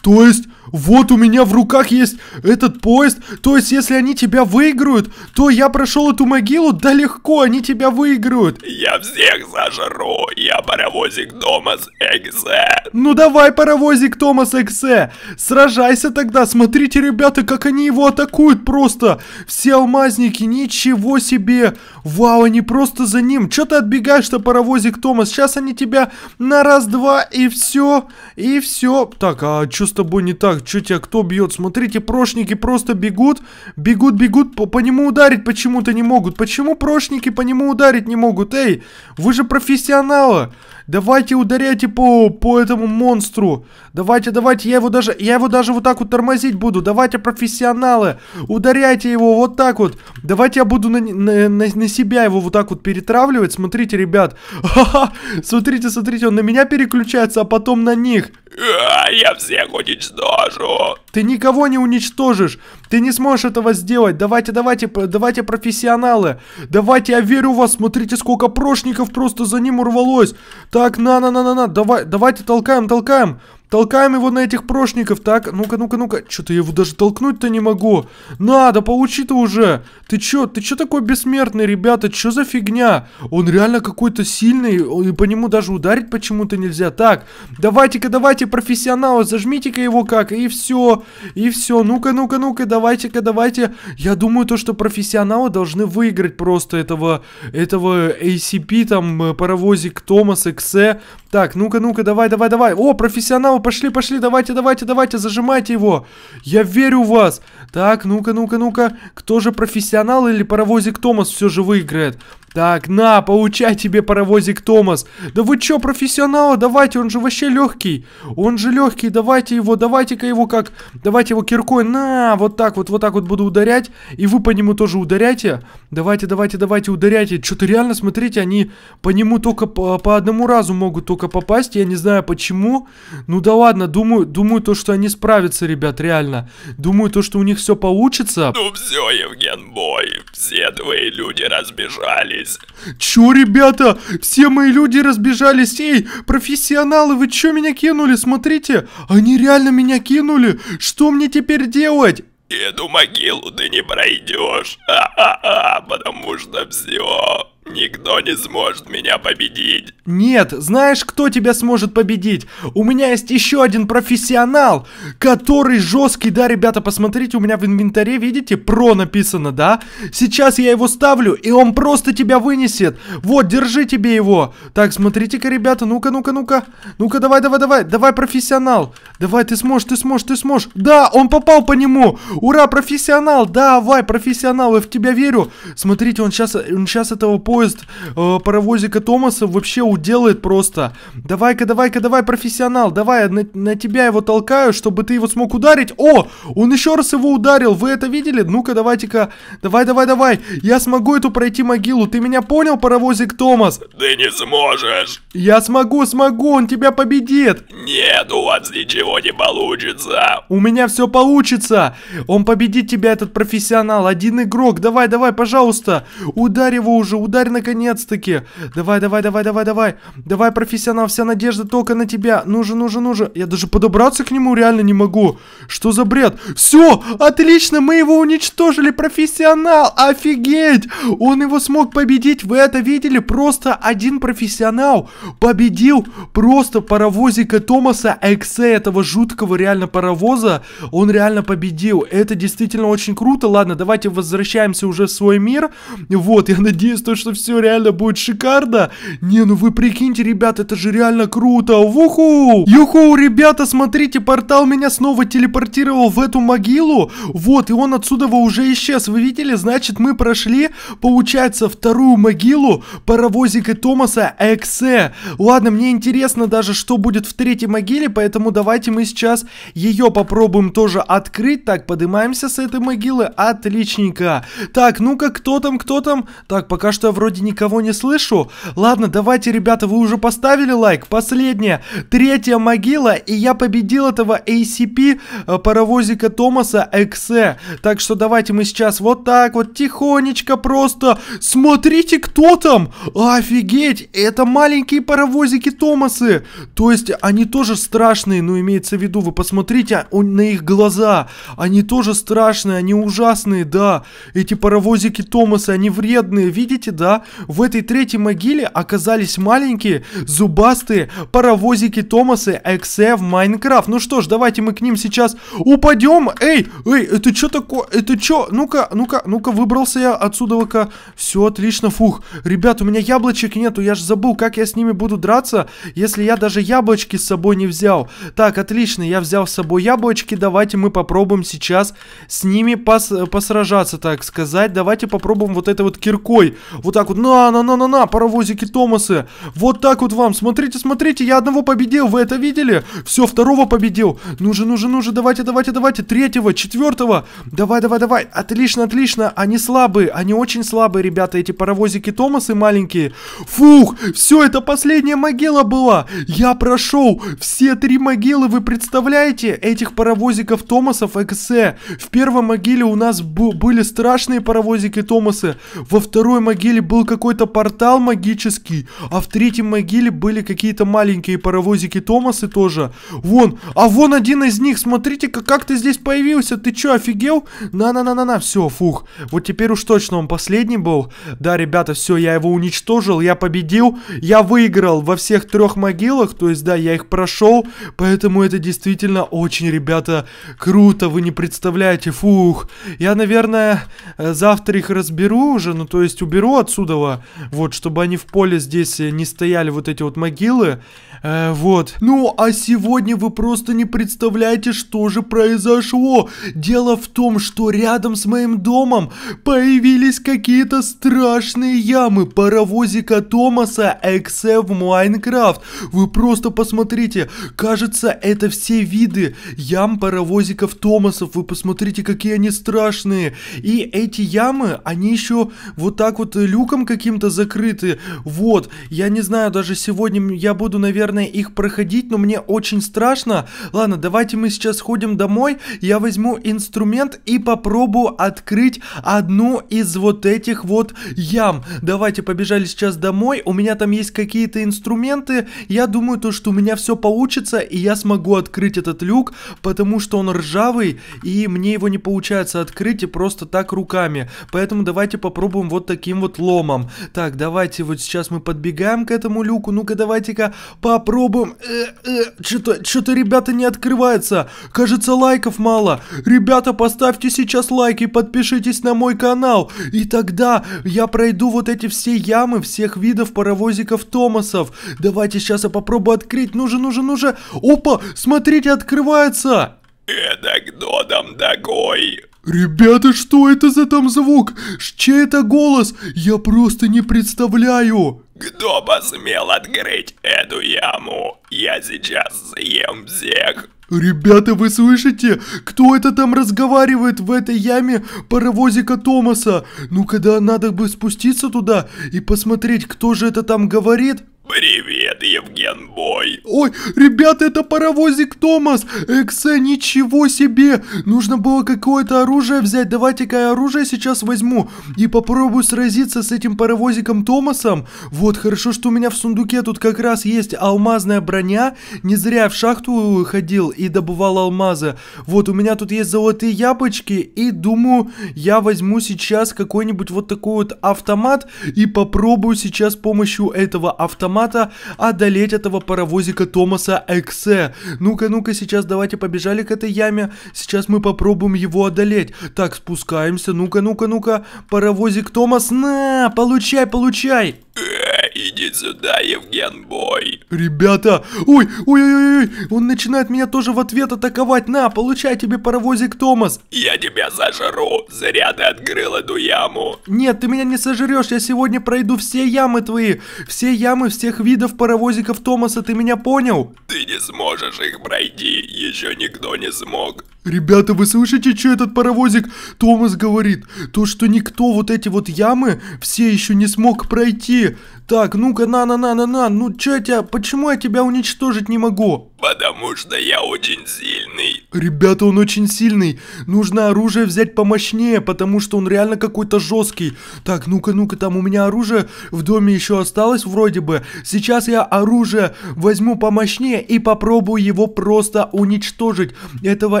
То есть, вот у меня в руках есть этот поезд. То есть, если они тебя выиграют, то я прошел эту могилу, да легко, они тебя выиграют. Я всех зажру, я паровозик Томас Эксе. Ну давай, паровозик Томас Эксе, сражайся тогда. Смотрите, ребята, как они его атакуют просто. Все алмазники, ничего себе. Вау, они просто за ним. Че ты отбегаешь-то, паровозик Томас? Сейчас они тебя на раз-два и все, и все. Так, а что с тобой не так? Че тебя кто бьет? Смотрите, прошники просто бегут, бегут, бегут, по, по нему ударить почему-то не могут. Почему прошники по нему ударить не могут? Эй, вы же профессионалы. Давайте ударяйте по, по этому монстру. Давайте, давайте, я его даже, я его даже вот так вот тормозить буду. Давайте, профессионалы, ударяйте его вот так вот. Давайте я буду на, на, на, себя его вот так вот перетравливать. Смотрите, ребят. смотрите, смотрите, он на меня переключается, а потом на них. А, я всех уничтожу. Ты никого не уничтожишь. Ты не сможешь этого сделать. Давайте, давайте, давайте, профессионалы. Давайте, я верю в вас. Смотрите, сколько прошников просто за ним урвалось. Так, на-на-на-на-на. Давай, давайте толкаем, толкаем. Толкаем его на этих прошников, так? Ну-ка, ну-ка, ну-ка. Что-то я его даже толкнуть-то не могу. Надо, получи-то уже. Ты чё? Ты чё такой бессмертный, ребята? Чё за фигня? Он реально какой-то сильный, и по нему даже ударить почему-то нельзя. Так, давайте-ка, давайте, профессионалы, зажмите-ка его как, и все, и все. Ну-ка, ну-ка, ну-ка, давайте-ка, давайте. Я думаю, то, что профессионалы должны выиграть просто этого, этого ACP, там, э, паровозик Томас, Эксе. Так, ну-ка, ну-ка, давай, давай, давай. О, профессионал пошли, пошли, давайте, давайте, давайте, зажимайте его. Я верю в вас. Так, ну-ка, ну-ка, ну-ка. Кто же профессионал или паровозик Томас все же выиграет? Так, на, получай тебе паровозик Томас. Да вы чё, профессионалы, давайте, он же вообще легкий. Он же легкий, давайте его, давайте-ка его как... Давайте его киркой, на, вот так вот, вот так вот буду ударять. И вы по нему тоже ударяйте. Давайте, давайте, давайте, ударяйте. Что-то реально, смотрите, они по нему только по, по одному разу могут только попасть. Я не знаю почему. Ну да ладно, думаю, думаю то, что они справятся, ребят, реально. Думаю то, что у них все получится. Ну все, Евген бой, все твои люди разбежались. Чё, ребята, все мои люди разбежались. Эй, профессионалы, вы чё меня кинули? Смотрите, они реально меня кинули. Что мне теперь делать? эту могилу ты не пройдешь, а -а -а, потому что все, Никто не сможет меня победить. Нет, знаешь, кто тебя сможет победить? У меня есть еще один профессионал, который жесткий, да, ребята, посмотрите, у меня в инвентаре, видите, про написано, да? Сейчас я его ставлю, и он просто тебя вынесет. Вот, держи тебе его. Так, смотрите-ка, ребята, ну-ка, ну-ка, ну-ка. Ну-ка, давай, давай, давай, давай, профессионал. Давай, ты сможешь, ты сможешь, ты сможешь. Да, он попал по нему. Ура, профессионал, давай, профессионал, я в тебя верю. Смотрите, он сейчас, он сейчас этого по поезд э, паровозика Томаса вообще уделает просто. Давай-ка, давай-ка, давай, профессионал, давай, на, на тебя его толкаю, чтобы ты его смог ударить. О, он еще раз его ударил, вы это видели? Ну-ка, давайте-ка, давай-давай-давай, я смогу эту пройти могилу, ты меня понял, паровозик Томас? Ты не сможешь. Я смогу, смогу, он тебя победит. Нет, у вас ничего не получится. У меня все получится. Он победит тебя, этот профессионал, один игрок, давай-давай, пожалуйста, ударь его уже, ударь тварь, наконец-таки! Давай, давай, давай, давай, давай! Давай, профессионал, вся надежда только на тебя! Ну же, ну, ну Я даже подобраться к нему реально не могу! Что за бред? Все! Отлично! Мы его уничтожили, профессионал! Офигеть! Он его смог победить! Вы это видели? Просто один профессионал победил просто паровозика Томаса Эксе, этого жуткого реально паровоза. Он реально победил. Это действительно очень круто. Ладно, давайте возвращаемся уже в свой мир. Вот, я надеюсь, то, что что все реально будет шикарно. Не, ну вы прикиньте, ребят, это же реально круто. Вуху! Юху, ребята, смотрите, портал меня снова телепортировал в эту могилу. Вот, и он отсюда уже исчез. Вы видели? Значит, мы прошли, получается, вторую могилу паровозика Томаса Эксе. Ладно, мне интересно даже, что будет в третьей могиле, поэтому давайте мы сейчас ее попробуем тоже открыть. Так, поднимаемся с этой могилы. Отличненько. Так, ну-ка, кто там, кто там? Так, пока что вроде никого не слышу. Ладно, давайте, ребята, вы уже поставили лайк. Последняя, третья могила, и я победил этого ACP э, паровозика Томаса Эксе. Так что давайте мы сейчас вот так вот тихонечко просто... Смотрите, кто там! Офигеть! Это маленькие паровозики Томасы! То есть они тоже страшные, но ну, имеется в виду, вы посмотрите на их глаза. Они тоже страшные, они ужасные, да. Эти паровозики Томасы они вредные, видите, да? да, в этой третьей могиле оказались маленькие зубастые паровозики Томасы Эксе в Майнкрафт. Ну что ж, давайте мы к ним сейчас упадем. Эй, эй, это что такое? Это что? Ну-ка, ну-ка, ну-ка, выбрался я отсюда-ка. Все отлично, фух. Ребят, у меня яблочек нету, я же забыл, как я с ними буду драться, если я даже яблочки с собой не взял. Так, отлично, я взял с собой яблочки, давайте мы попробуем сейчас с ними пос посражаться, так сказать. Давайте попробуем вот это вот киркой. Вот так вот, на-на-на-на-на, паровозики Томасы, вот так вот вам, смотрите, смотрите, я одного победил, вы это видели? Все, второго победил, ну же, ну же, ну же, давайте, давайте, давайте, третьего, четвертого, давай, давай, давай, отлично, отлично, они слабые, они очень слабые, ребята, эти паровозики Томасы маленькие, фух, все, это последняя могила была, я прошел все три могилы, вы представляете, этих паровозиков Томасов Эксе, э. в первой могиле у нас были страшные паровозики Томасы, во второй могиле был какой-то портал магический, а в третьем могиле были какие-то маленькие паровозики Томасы тоже. Вон, а вон один из них, смотрите как как ты здесь появился, ты чё, офигел? На-на-на-на-на, все, фух. Вот теперь уж точно он последний был. Да, ребята, все, я его уничтожил, я победил, я выиграл во всех трех могилах, то есть, да, я их прошел, поэтому это действительно очень, ребята, круто, вы не представляете, фух. Я, наверное, э, завтра их разберу уже, ну, то есть, уберу отсюда Судова, вот, чтобы они в поле здесь э, не стояли вот эти вот могилы, Э, вот. Ну, а сегодня вы просто не представляете, что же произошло. Дело в том, что рядом с моим домом появились какие-то страшные ямы паровозика Томаса Эксе в Майнкрафт. Вы просто посмотрите. Кажется, это все виды ям паровозиков Томасов. Вы посмотрите, какие они страшные. И эти ямы, они еще вот так вот люком каким-то закрыты. Вот. Я не знаю, даже сегодня я буду, наверное, наверное, их проходить, но мне очень страшно. Ладно, давайте мы сейчас ходим домой, я возьму инструмент и попробую открыть одну из вот этих вот ям. Давайте, побежали сейчас домой, у меня там есть какие-то инструменты, я думаю, то, что у меня все получится, и я смогу открыть этот люк, потому что он ржавый, и мне его не получается открыть и просто так руками. Поэтому давайте попробуем вот таким вот ломом. Так, давайте вот сейчас мы подбегаем к этому люку, ну-ка давайте-ка попробуем попробуем. Э, э, что-то, что-то, ребята, не открывается. Кажется, лайков мало. Ребята, поставьте сейчас лайк и подпишитесь на мой канал. И тогда я пройду вот эти все ямы всех видов паровозиков Томасов. Давайте сейчас я попробую открыть. Ну же, ну, ну Опа, смотрите, открывается. Это кто там такой? Ребята, что это за там звук? Чей это голос? Я просто не представляю. Кто посмел открыть эту яму? Я сейчас съем всех. Ребята, вы слышите? Кто это там разговаривает в этой яме паровозика Томаса? Ну, когда надо бы спуститься туда и посмотреть, кто же это там говорит. Привет, Евген Бой. Ой, ребята, это паровозик Томас. Эксе, ничего себе. Нужно было какое-то оружие взять. Давайте-ка я оружие сейчас возьму и попробую сразиться с этим паровозиком Томасом. Вот, хорошо, что у меня в сундуке тут как раз есть алмазная броня. Не зря в шахту ходил и добывал алмазы. Вот, у меня тут есть золотые яблочки и думаю, я возьму сейчас какой-нибудь вот такой вот автомат и попробую сейчас с помощью этого автомата автомата одолеть этого паровозика Томаса Эксе. Ну-ка, ну-ка, сейчас давайте побежали к этой яме. Сейчас мы попробуем его одолеть. Так, спускаемся. Ну-ка, ну-ка, ну-ка. Паровозик Томас, на, получай, получай. Э, иди сюда, Евген Бой. Ребята, ой, ой, ой, ой, он начинает меня тоже в ответ атаковать. На, получай тебе паровозик Томас. Я тебя сожру, зря ты открыл эту яму. Нет, ты меня не сожрешь, я сегодня пройду все ямы твои. Все ямы, все всех видов паровозиков Томаса, ты меня понял? Ты не сможешь их пройти, еще никто не смог. Ребята, вы слышите, что этот паровозик Томас говорит? То, что никто вот эти вот ямы все еще не смог пройти. Так, ну-ка, на-на-на-на-на, ну чё я тебя, почему я тебя уничтожить не могу? Потому что я очень сильный. Ребята, он очень сильный. Нужно оружие взять помощнее, потому что он реально какой-то жесткий. Так, ну-ка, ну-ка, там у меня оружие в доме еще осталось вроде бы. Сейчас я оружие возьму помощнее и попробую его просто уничтожить. Этого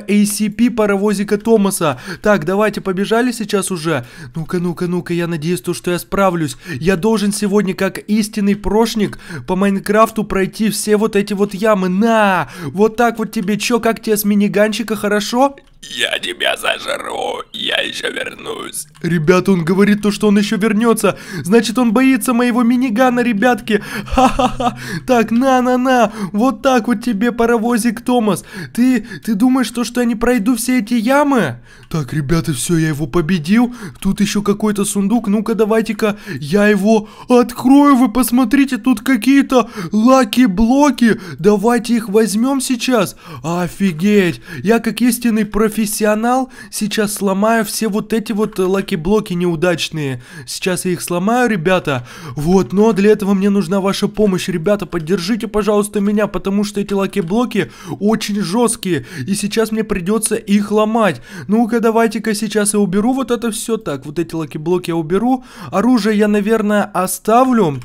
ACP паровозика Томаса. Так, давайте побежали сейчас уже. Ну-ка, ну-ка, ну-ка, я надеюсь, то, что я справлюсь. Я должен сегодня как как истинный прошник, по Майнкрафту пройти все вот эти вот ямы. На! Вот так вот тебе чё, как тебе с миниганчика, хорошо? Я тебя сожру, я еще вернусь. Ребята, он говорит то, что он еще вернется. Значит, он боится моего минигана, ребятки. Ха-ха-ха. Так, на-на-на. Вот так вот тебе, паровозик Томас. Ты, ты думаешь, то, что я не пройду все эти ямы? Так, ребята, все, я его победил. Тут еще какой-то сундук. Ну-ка, давайте-ка я его открою. Вы посмотрите, тут какие-то лаки-блоки. Давайте их возьмем сейчас. Офигеть. Я как истинный про профессионал, сейчас сломаю все вот эти вот э, лаки-блоки неудачные. Сейчас я их сломаю, ребята. Вот, но для этого мне нужна ваша помощь. Ребята, поддержите, пожалуйста, меня, потому что эти лаки-блоки очень жесткие. И сейчас мне придется их ломать. Ну-ка, давайте-ка сейчас я уберу вот это все. Так, вот эти лаки-блоки я уберу. Оружие я, наверное, оставлю.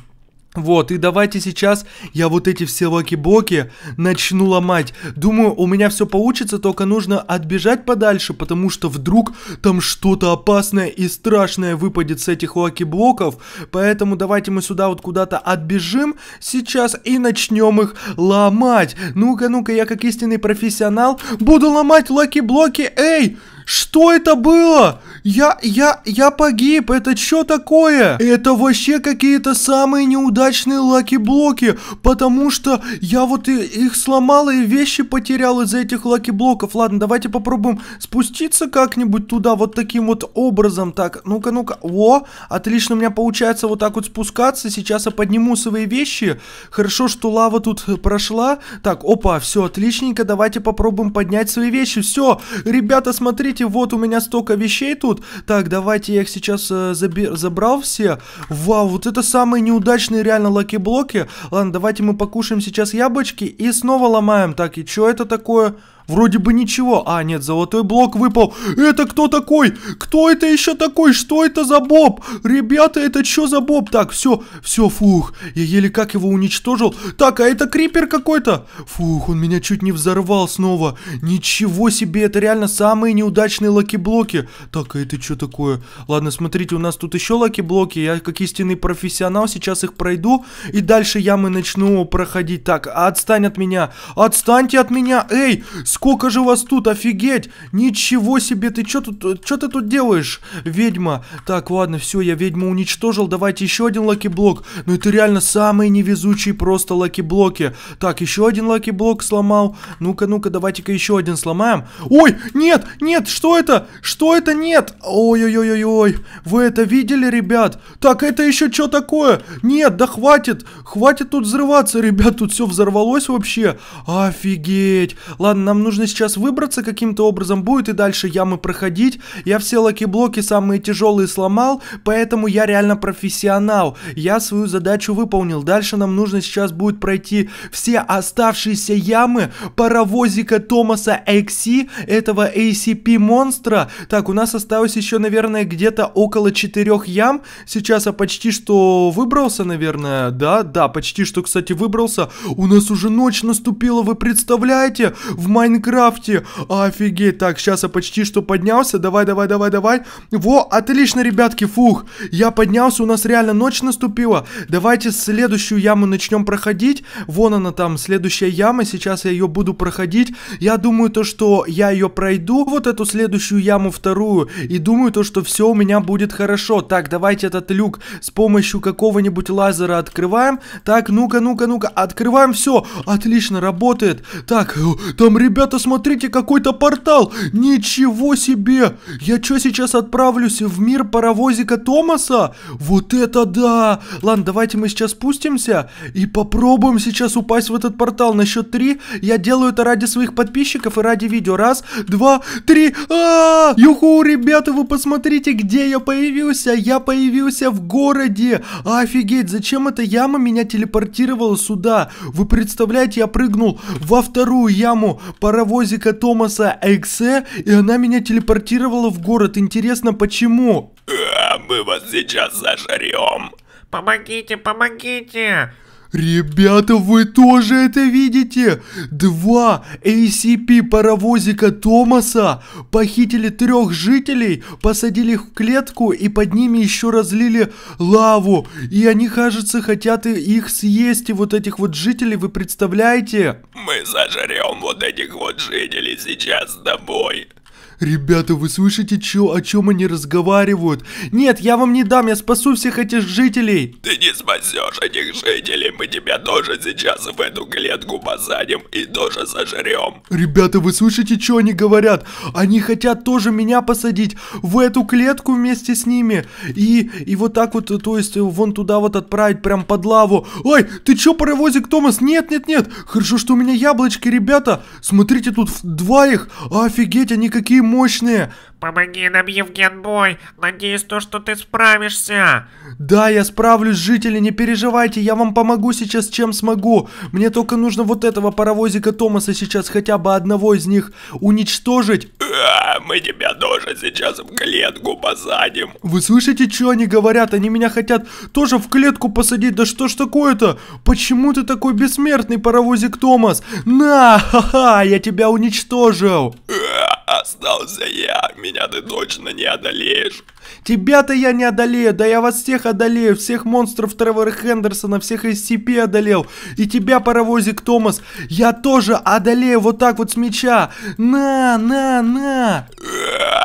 Вот, и давайте сейчас я вот эти все лаки-боки начну ломать. Думаю, у меня все получится, только нужно отбежать подальше, потому что вдруг там что-то опасное и страшное выпадет с этих лаки-блоков. Поэтому давайте мы сюда вот куда-то отбежим сейчас и начнем их ломать. Ну-ка, ну-ка, я как истинный профессионал буду ломать лаки-блоки. Эй! Что это было? Я, я, я погиб, это что такое? Это вообще какие-то самые неудачные лаки-блоки, потому что я вот и, их сломал и вещи потерял из-за этих лаки-блоков. Ладно, давайте попробуем спуститься как-нибудь туда вот таким вот образом. Так, ну-ка, ну-ка, о, отлично у меня получается вот так вот спускаться. Сейчас я подниму свои вещи. Хорошо, что лава тут прошла. Так, опа, все отличненько, давайте попробуем поднять свои вещи. Все, ребята, смотрите, смотрите, вот у меня столько вещей тут. Так, давайте я их сейчас э, забрал все. Вау, вот это самые неудачные реально лаки-блоки. Ладно, давайте мы покушаем сейчас яблочки и снова ломаем. Так, и что это такое? Вроде бы ничего. А, нет, золотой блок выпал. Это кто такой? Кто это еще такой? Что это за Боб? Ребята, это что за Боб? Так, все, все, фух. Я еле как его уничтожил. Так, а это крипер какой-то? Фух, он меня чуть не взорвал снова. Ничего себе, это реально самые неудачные лаки-блоки. Так, а это что такое? Ладно, смотрите, у нас тут еще лаки-блоки. Я как истинный профессионал сейчас их пройду. И дальше ямы начну проходить. Так, отстань от меня. Отстаньте от меня. Эй, сколько Сколько же вас тут, офигеть! Ничего себе, ты что тут, что ты тут делаешь, ведьма? Так, ладно, все, я ведьму уничтожил, давайте еще один лаки-блок. Ну это реально самые невезучие просто лаки-блоки. Так, еще один лаки-блок сломал. Ну-ка, ну-ка, давайте-ка еще один сломаем. Ой, нет, нет, что это? Что это нет? Ой-ой-ой-ой, вы это видели, ребят? Так, это еще что такое? Нет, да хватит, хватит тут взрываться, ребят, тут все взорвалось вообще. Офигеть. Ладно, нам нужно сейчас выбраться каким-то образом, будет и дальше ямы проходить. Я все лаки-блоки самые тяжелые сломал, поэтому я реально профессионал. Я свою задачу выполнил. Дальше нам нужно сейчас будет пройти все оставшиеся ямы паровозика Томаса Экси, этого ACP-монстра. Так, у нас осталось еще, наверное, где-то около четырех ям. Сейчас я почти что выбрался, наверное. Да, да, почти что, кстати, выбрался. У нас уже ночь наступила, вы представляете? В Майнкрафте Майнкрафте. Офигеть. Так, сейчас я почти что поднялся. Давай, давай, давай, давай. Во, отлично, ребятки, фух. Я поднялся, у нас реально ночь наступила. Давайте следующую яму начнем проходить. Вон она там, следующая яма. Сейчас я ее буду проходить. Я думаю то, что я ее пройду. Вот эту следующую яму, вторую. И думаю то, что все у меня будет хорошо. Так, давайте этот люк с помощью какого-нибудь лазера открываем. Так, ну-ка, ну-ка, ну-ка. Открываем все. Отлично, работает. Так, там ребят ребята, смотрите, какой-то портал! Ничего себе! Я что, сейчас отправлюсь в мир паровозика Томаса? Вот это да! Ладно, давайте мы сейчас спустимся и попробуем сейчас упасть в этот портал. На счет три я делаю это ради своих подписчиков и ради видео. Раз, два, три. А -а -а! Юху, ребята, вы посмотрите, где я появился. Я появился в городе. Офигеть, зачем эта яма меня телепортировала сюда? Вы представляете, я прыгнул во вторую яму. Портал паровозика Томаса Эксе, и она меня телепортировала в город. Интересно, почему? А, мы вас сейчас зажрем. Помогите, помогите! Ребята, вы тоже это видите? Два ACP паровозика Томаса похитили трех жителей, посадили их в клетку и под ними еще разлили лаву. И они, кажется, хотят их съесть, и вот этих вот жителей, вы представляете? Мы сожрем вот этих вот жителей сейчас с тобой. Ребята, вы слышите, чё, о чем они разговаривают? Нет, я вам не дам, я спасу всех этих жителей. Ты не спасешь этих жителей, мы тебя тоже сейчас в эту клетку посадим и тоже сожрем. Ребята, вы слышите, что они говорят? Они хотят тоже меня посадить в эту клетку вместе с ними. И, и вот так вот, то есть, вон туда вот отправить, прям под лаву. Ой, ты чё, паровозик, Томас? Нет, нет, нет. Хорошо, что у меня яблочки, ребята. Смотрите, тут два их. Офигеть, они какие мощные! Помоги нам, Евген Надеюсь, то, что ты справишься. Да, я справлюсь, жители, не переживайте. Я вам помогу сейчас, чем смогу. Мне только нужно вот этого паровозика Томаса сейчас, хотя бы одного из них, уничтожить. Мы тебя тоже сейчас в клетку посадим. Вы слышите, что они говорят? Они меня хотят тоже в клетку посадить. Да что ж такое-то? Почему ты такой бессмертный, паровозик Томас? На, ха-ха, я тебя уничтожил. Остался я, меня ты точно не одолеешь. Тебя-то я не одолею, да я вас всех одолею, всех монстров Тревора Хендерсона, всех SCP одолел, и тебя, паровозик Томас, я тоже одолею вот так вот с меча. На, на, на.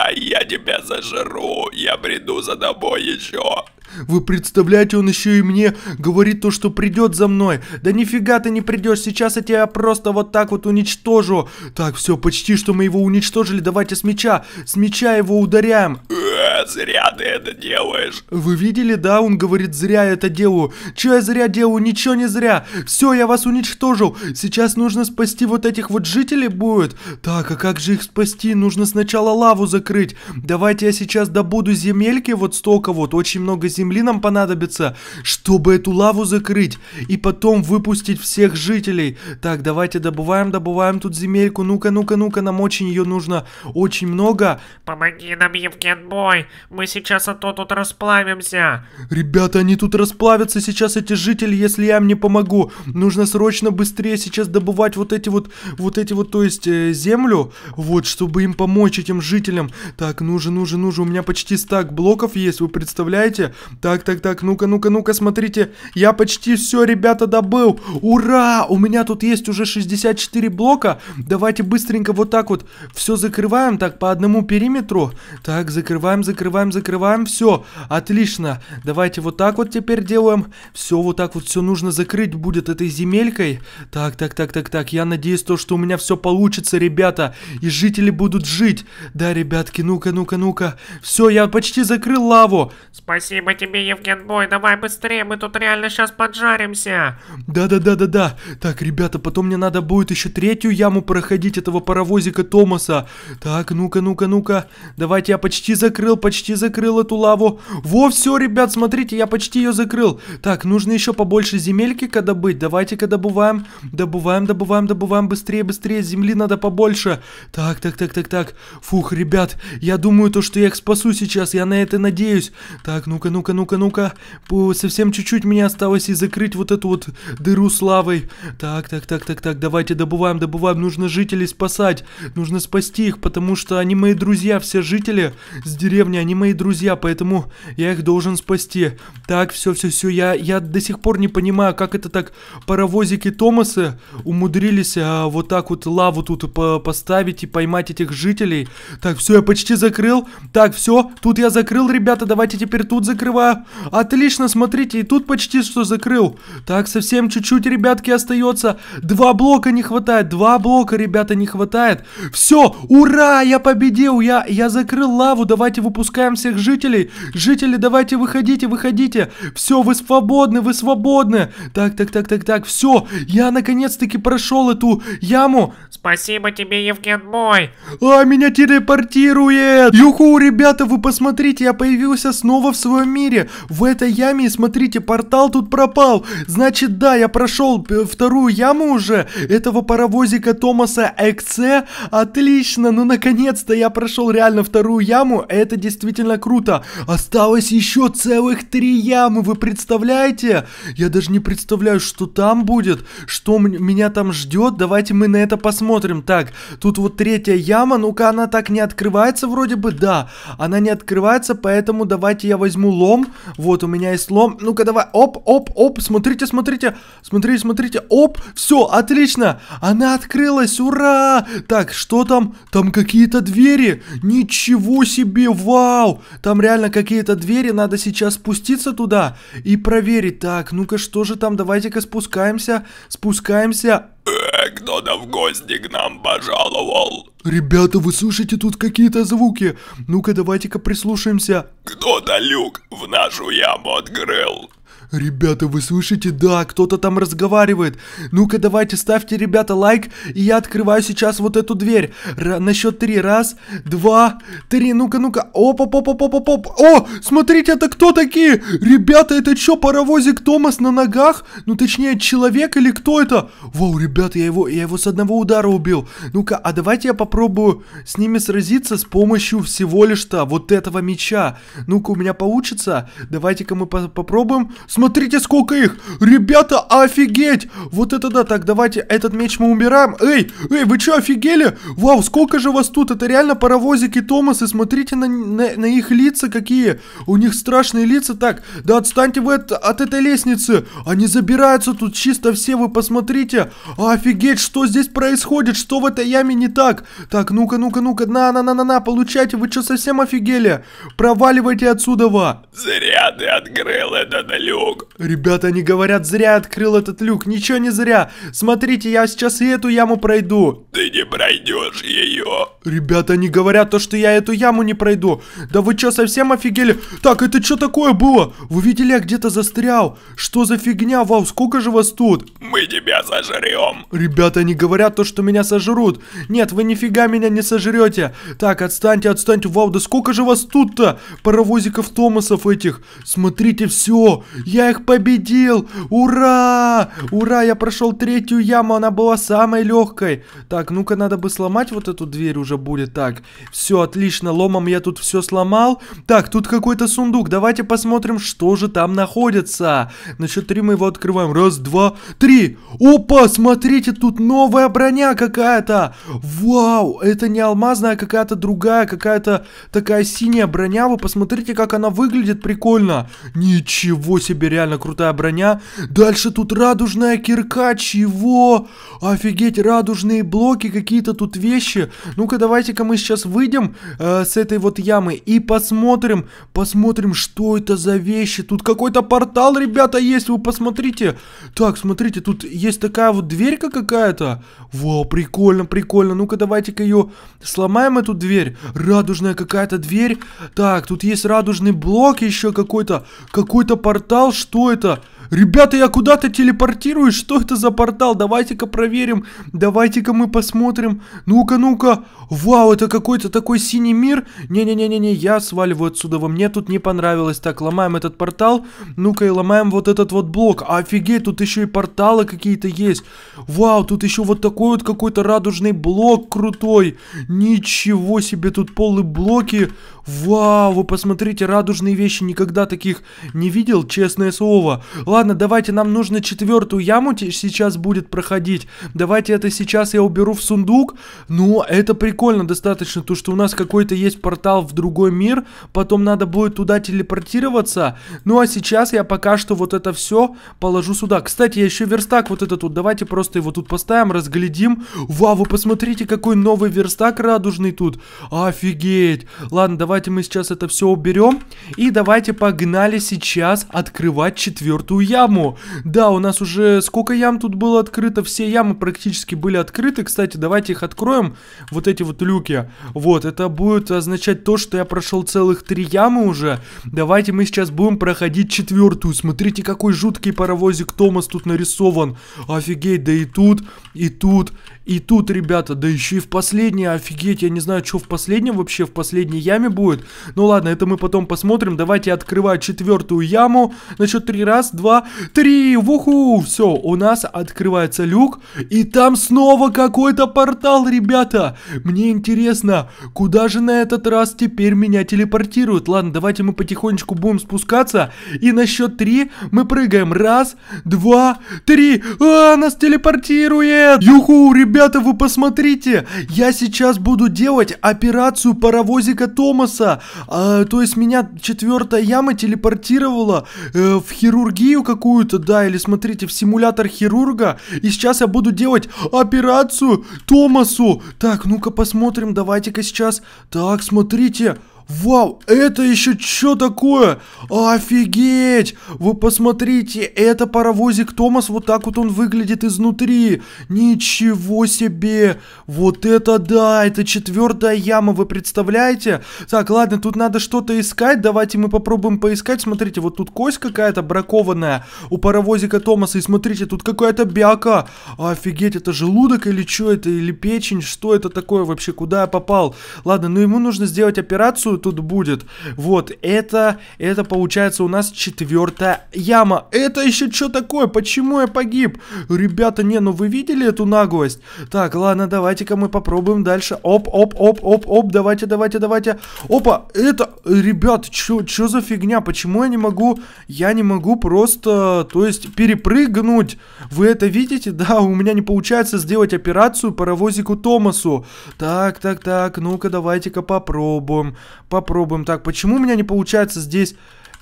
А, я тебя зажру, я приду за тобой еще. Вы представляете, он еще и мне говорит то, что придет за мной. Да нифига ты не придешь, сейчас я тебя просто вот так вот уничтожу. Так, все, почти что мы его уничтожили, давайте с меча. С меча его ударяем. Э, зря ты это делаешь. Вы видели, да? Он говорит, зря я это делаю. Че я зря делаю? Ничего не зря. Все, я вас уничтожил. Сейчас нужно спасти вот этих вот жителей будет. Так, а как же их спасти? Нужно сначала лаву закрыть. Давайте я сейчас добуду земельки вот столько вот, очень много земли земли нам понадобится, чтобы эту лаву закрыть и потом выпустить всех жителей. Так, давайте добываем, добываем тут земельку. Ну-ка, ну-ка, ну-ка, нам очень ее нужно очень много. Помоги нам, Евген Бой, мы сейчас а то тут расплавимся. Ребята, они тут расплавятся сейчас, эти жители, если я им не помогу. Нужно срочно быстрее сейчас добывать вот эти вот, вот эти вот, то есть э, землю, вот, чтобы им помочь этим жителям. Так, ну же, ну, ну у меня почти стак блоков есть, вы представляете? Так, так, так, ну-ка, ну-ка, ну-ка, смотрите. Я почти все, ребята, добыл. Ура! У меня тут есть уже 64 блока. Давайте быстренько вот так вот все закрываем. Так, по одному периметру. Так, закрываем, закрываем, закрываем. Все, отлично. Давайте вот так вот теперь делаем. Все, вот так вот все нужно закрыть будет этой земелькой. Так, так, так, так, так. Я надеюсь, то, что у меня все получится, ребята. И жители будут жить. Да, ребятки, ну-ка, ну-ка, ну-ка. Все, я почти закрыл лаву. Спасибо тебе, Евген Бой, давай быстрее, мы тут реально сейчас поджаримся. Да-да-да-да-да. Так, ребята, потом мне надо будет еще третью яму проходить этого паровозика Томаса. Так, ну-ка, ну-ка, ну-ка. Давайте, я почти закрыл, почти закрыл эту лаву. Во, все, ребят, смотрите, я почти ее закрыл. Так, нужно еще побольше земельки когда быть. Давайте-ка добываем, добываем, добываем, добываем. Быстрее, быстрее, земли надо побольше. Так, так, так, так, так. Фух, ребят, я думаю, то, что я их спасу сейчас, я на это надеюсь. Так, ну-ка, ну-ка ну-ка, ну-ка, ну-ка. Совсем чуть-чуть мне осталось и закрыть вот эту вот дыру славой. Так, так, так, так, так, давайте добываем, добываем. Нужно жителей спасать. Нужно спасти их, потому что они мои друзья, все жители с деревни, они мои друзья, поэтому я их должен спасти. Так, все, все, все, я, я до сих пор не понимаю, как это так паровозики Томаса умудрились а, вот так вот лаву тут по поставить и поймать этих жителей. Так, все, я почти закрыл. Так, все, тут я закрыл, ребята, давайте теперь тут закрываем. Здорово! Отлично, смотрите, и тут почти что закрыл. Так, совсем чуть-чуть, ребятки, остается. Два блока не хватает, два блока, ребята, не хватает. Все, ура, я победил, я, я закрыл лаву, давайте выпускаем всех жителей. Жители, давайте выходите, выходите. Все, вы свободны, вы свободны. Так, так, так, так, так, все, я наконец-таки прошел эту яму. Спасибо тебе, Евген мой. А, меня телепортирует. Юху, ребята, вы посмотрите, я появился снова в своем мире мире, в этой яме, смотрите, портал тут пропал. Значит, да, я прошел э, вторую яму уже, этого паровозика Томаса Эксе. Отлично, ну наконец-то я прошел реально вторую яму, это действительно круто. Осталось еще целых три ямы, вы представляете? Я даже не представляю, что там будет, что меня там ждет. Давайте мы на это посмотрим. Так, тут вот третья яма, ну-ка она так не открывается вроде бы, да. Она не открывается, поэтому давайте я возьму лом лом. Вот, у меня есть лом. Ну-ка, давай. Оп, оп, оп. Смотрите, смотрите. Смотрите, смотрите. Оп. Все, отлично. Она открылась. Ура. Так, что там? Там какие-то двери. Ничего себе. Вау. Там реально какие-то двери. Надо сейчас спуститься туда и проверить. Так, ну-ка, что же там? Давайте-ка спускаемся. Спускаемся. Э, кто-то в гости к нам пожаловал. Ребята, вы слышите тут какие-то звуки? Ну-ка, давайте-ка прислушаемся. Кто-то люк в нашу яму открыл. Ребята, вы слышите? Да, кто-то там разговаривает. Ну-ка, давайте ставьте, ребята, лайк, и я открываю сейчас вот эту дверь. Р на счет три. Раз, два, три. Ну-ка, ну-ка. Опа, оп, оп, оп, оп, оп, оп. О, смотрите, это кто такие? Ребята, это чё, паровозик Томас на ногах? Ну, точнее, человек или кто это? Вау, ребята, я его, я его с одного удара убил. Ну-ка, а давайте я попробую с ними сразиться с помощью всего лишь-то вот этого меча. Ну-ка, у меня получится. Давайте-ка мы по попробуем. Смотрите, сколько их! Ребята, офигеть! Вот это да! Так, давайте этот меч мы убираем. Эй, эй, вы что, офигели? Вау, сколько же вас тут? Это реально паровозики Томасы. смотрите на, на, на их лица какие. У них страшные лица. Так, да отстаньте вы от, от этой лестницы. Они забираются тут чисто все, вы посмотрите. Офигеть, что здесь происходит? Что в этой яме не так? Так, ну-ка, ну-ка, ну-ка. На-на-на-на-на, получайте. Вы что, совсем офигели? Проваливайте отсюда, ва. Зря ты открыл это, налю много. Ребята, они говорят, зря открыл этот люк, ничего не зря. Смотрите, я сейчас и эту яму пройду. Ты не пройдешь ее. Ребята, они говорят то, что я эту яму не пройду. Да вы что, совсем офигели? Так, это что такое было? Вы видели, я где-то застрял. Что за фигня? Вау, сколько же вас тут? Мы тебя сожрем. Ребята, они говорят то, что меня сожрут. Нет, вы нифига меня не сожрете. Так, отстаньте, отстаньте. Вау, да сколько же вас тут-то? Паровозиков Томасов этих. Смотрите, все. Я их победил! Ура! Ура! Я прошел третью яму, она была самой легкой. Так, ну-ка, надо бы сломать вот эту дверь уже будет. Так, все, отлично, ломом я тут все сломал. Так, тут какой-то сундук. Давайте посмотрим, что же там находится. На счет три мы его открываем. Раз, два, три. Опа, смотрите, тут новая броня какая-то. Вау, это не алмазная, а какая-то другая, какая-то такая синяя броня. Вы посмотрите, как она выглядит прикольно. Ничего себе тебе реально крутая броня. Дальше тут радужная кирка, чего? Офигеть, радужные блоки, какие-то тут вещи. Ну-ка, давайте-ка мы сейчас выйдем э, с этой вот ямы и посмотрим, посмотрим, что это за вещи. Тут какой-то портал, ребята, есть, вы посмотрите. Так, смотрите, тут есть такая вот дверька какая-то. Во, прикольно, прикольно. Ну-ка, давайте-ка ее сломаем, эту дверь. Радужная какая-то дверь. Так, тут есть радужный блок еще какой-то, какой-то портал, что это? Ребята, я куда-то телепортируюсь. Что это за портал? Давайте-ка проверим. Давайте-ка мы посмотрим. Ну-ка, ну-ка. Вау, это какой-то такой синий мир. Не-не-не-не-не, я сваливаю отсюда. Во мне тут не понравилось. Так, ломаем этот портал. Ну-ка и ломаем вот этот вот блок. Офигеть, тут еще и порталы какие-то есть. Вау, тут еще вот такой вот какой-то радужный блок крутой. Ничего себе, тут полы блоки. Вау, вы посмотрите, радужные вещи никогда таких не видел, честное слово. Ладно. Ладно, давайте, нам нужно четвертую яму сейчас будет проходить. Давайте это сейчас я уберу в сундук. Ну, это прикольно достаточно, то что у нас какой-то есть портал в другой мир. Потом надо будет туда телепортироваться. Ну, а сейчас я пока что вот это все положу сюда. Кстати, я еще верстак вот этот вот. Давайте просто его тут поставим, разглядим. Вау, вы посмотрите, какой новый верстак радужный тут. Офигеть. Ладно, давайте мы сейчас это все уберем. И давайте погнали сейчас открывать четвертую яму. Да, у нас уже сколько ям тут было открыто, все ямы практически были открыты. Кстати, давайте их откроем, вот эти вот люки. Вот, это будет означать то, что я прошел целых три ямы уже. Давайте мы сейчас будем проходить четвертую. Смотрите, какой жуткий паровозик Томас тут нарисован. Офигеть, да и тут, и тут, и тут, ребята, да еще и в последней, офигеть, я не знаю, что в последнем вообще, в последней яме будет. Ну ладно, это мы потом посмотрим. Давайте открывать четвертую яму. На счет три, раз, два, три, вуху! Все, у нас открывается люк. И там снова какой-то портал, ребята. Мне интересно, куда же на этот раз теперь меня телепортируют? Ладно, давайте мы потихонечку будем спускаться. И на счет три мы прыгаем. Раз, два, три. А, нас телепортирует! Юху, ребята! Ребята, вы посмотрите, я сейчас буду делать операцию паровозика Томаса. А, то есть меня четвертая яма телепортировала э, в хирургию какую-то, да, или смотрите, в симулятор хирурга. И сейчас я буду делать операцию Томасу. Так, ну-ка посмотрим, давайте-ка сейчас. Так, смотрите. Вау, это еще что такое? Офигеть! Вы посмотрите, это паровозик Томас, вот так вот он выглядит изнутри. Ничего себе! Вот это да, это четвертая яма, вы представляете? Так, ладно, тут надо что-то искать, давайте мы попробуем поискать. Смотрите, вот тут кость какая-то бракованная у паровозика Томаса, и смотрите, тут какая-то бяка. Офигеть, это желудок или что это, или печень, что это такое вообще, куда я попал? Ладно, ну ему нужно сделать операцию, тут будет. Вот, это, это получается у нас четвертая яма. Это еще что такое? Почему я погиб? Ребята, не, ну вы видели эту наглость? Так, ладно, давайте-ка мы попробуем дальше. Оп, оп, оп, оп, оп, давайте, давайте, давайте. Опа, это, ребят, что за фигня? Почему я не могу, я не могу просто, то есть, перепрыгнуть? Вы это видите? Да, у меня не получается сделать операцию паровозику Томасу. Так, так, так, ну-ка, давайте-ка попробуем. Попробуем. Так, почему у меня не получается здесь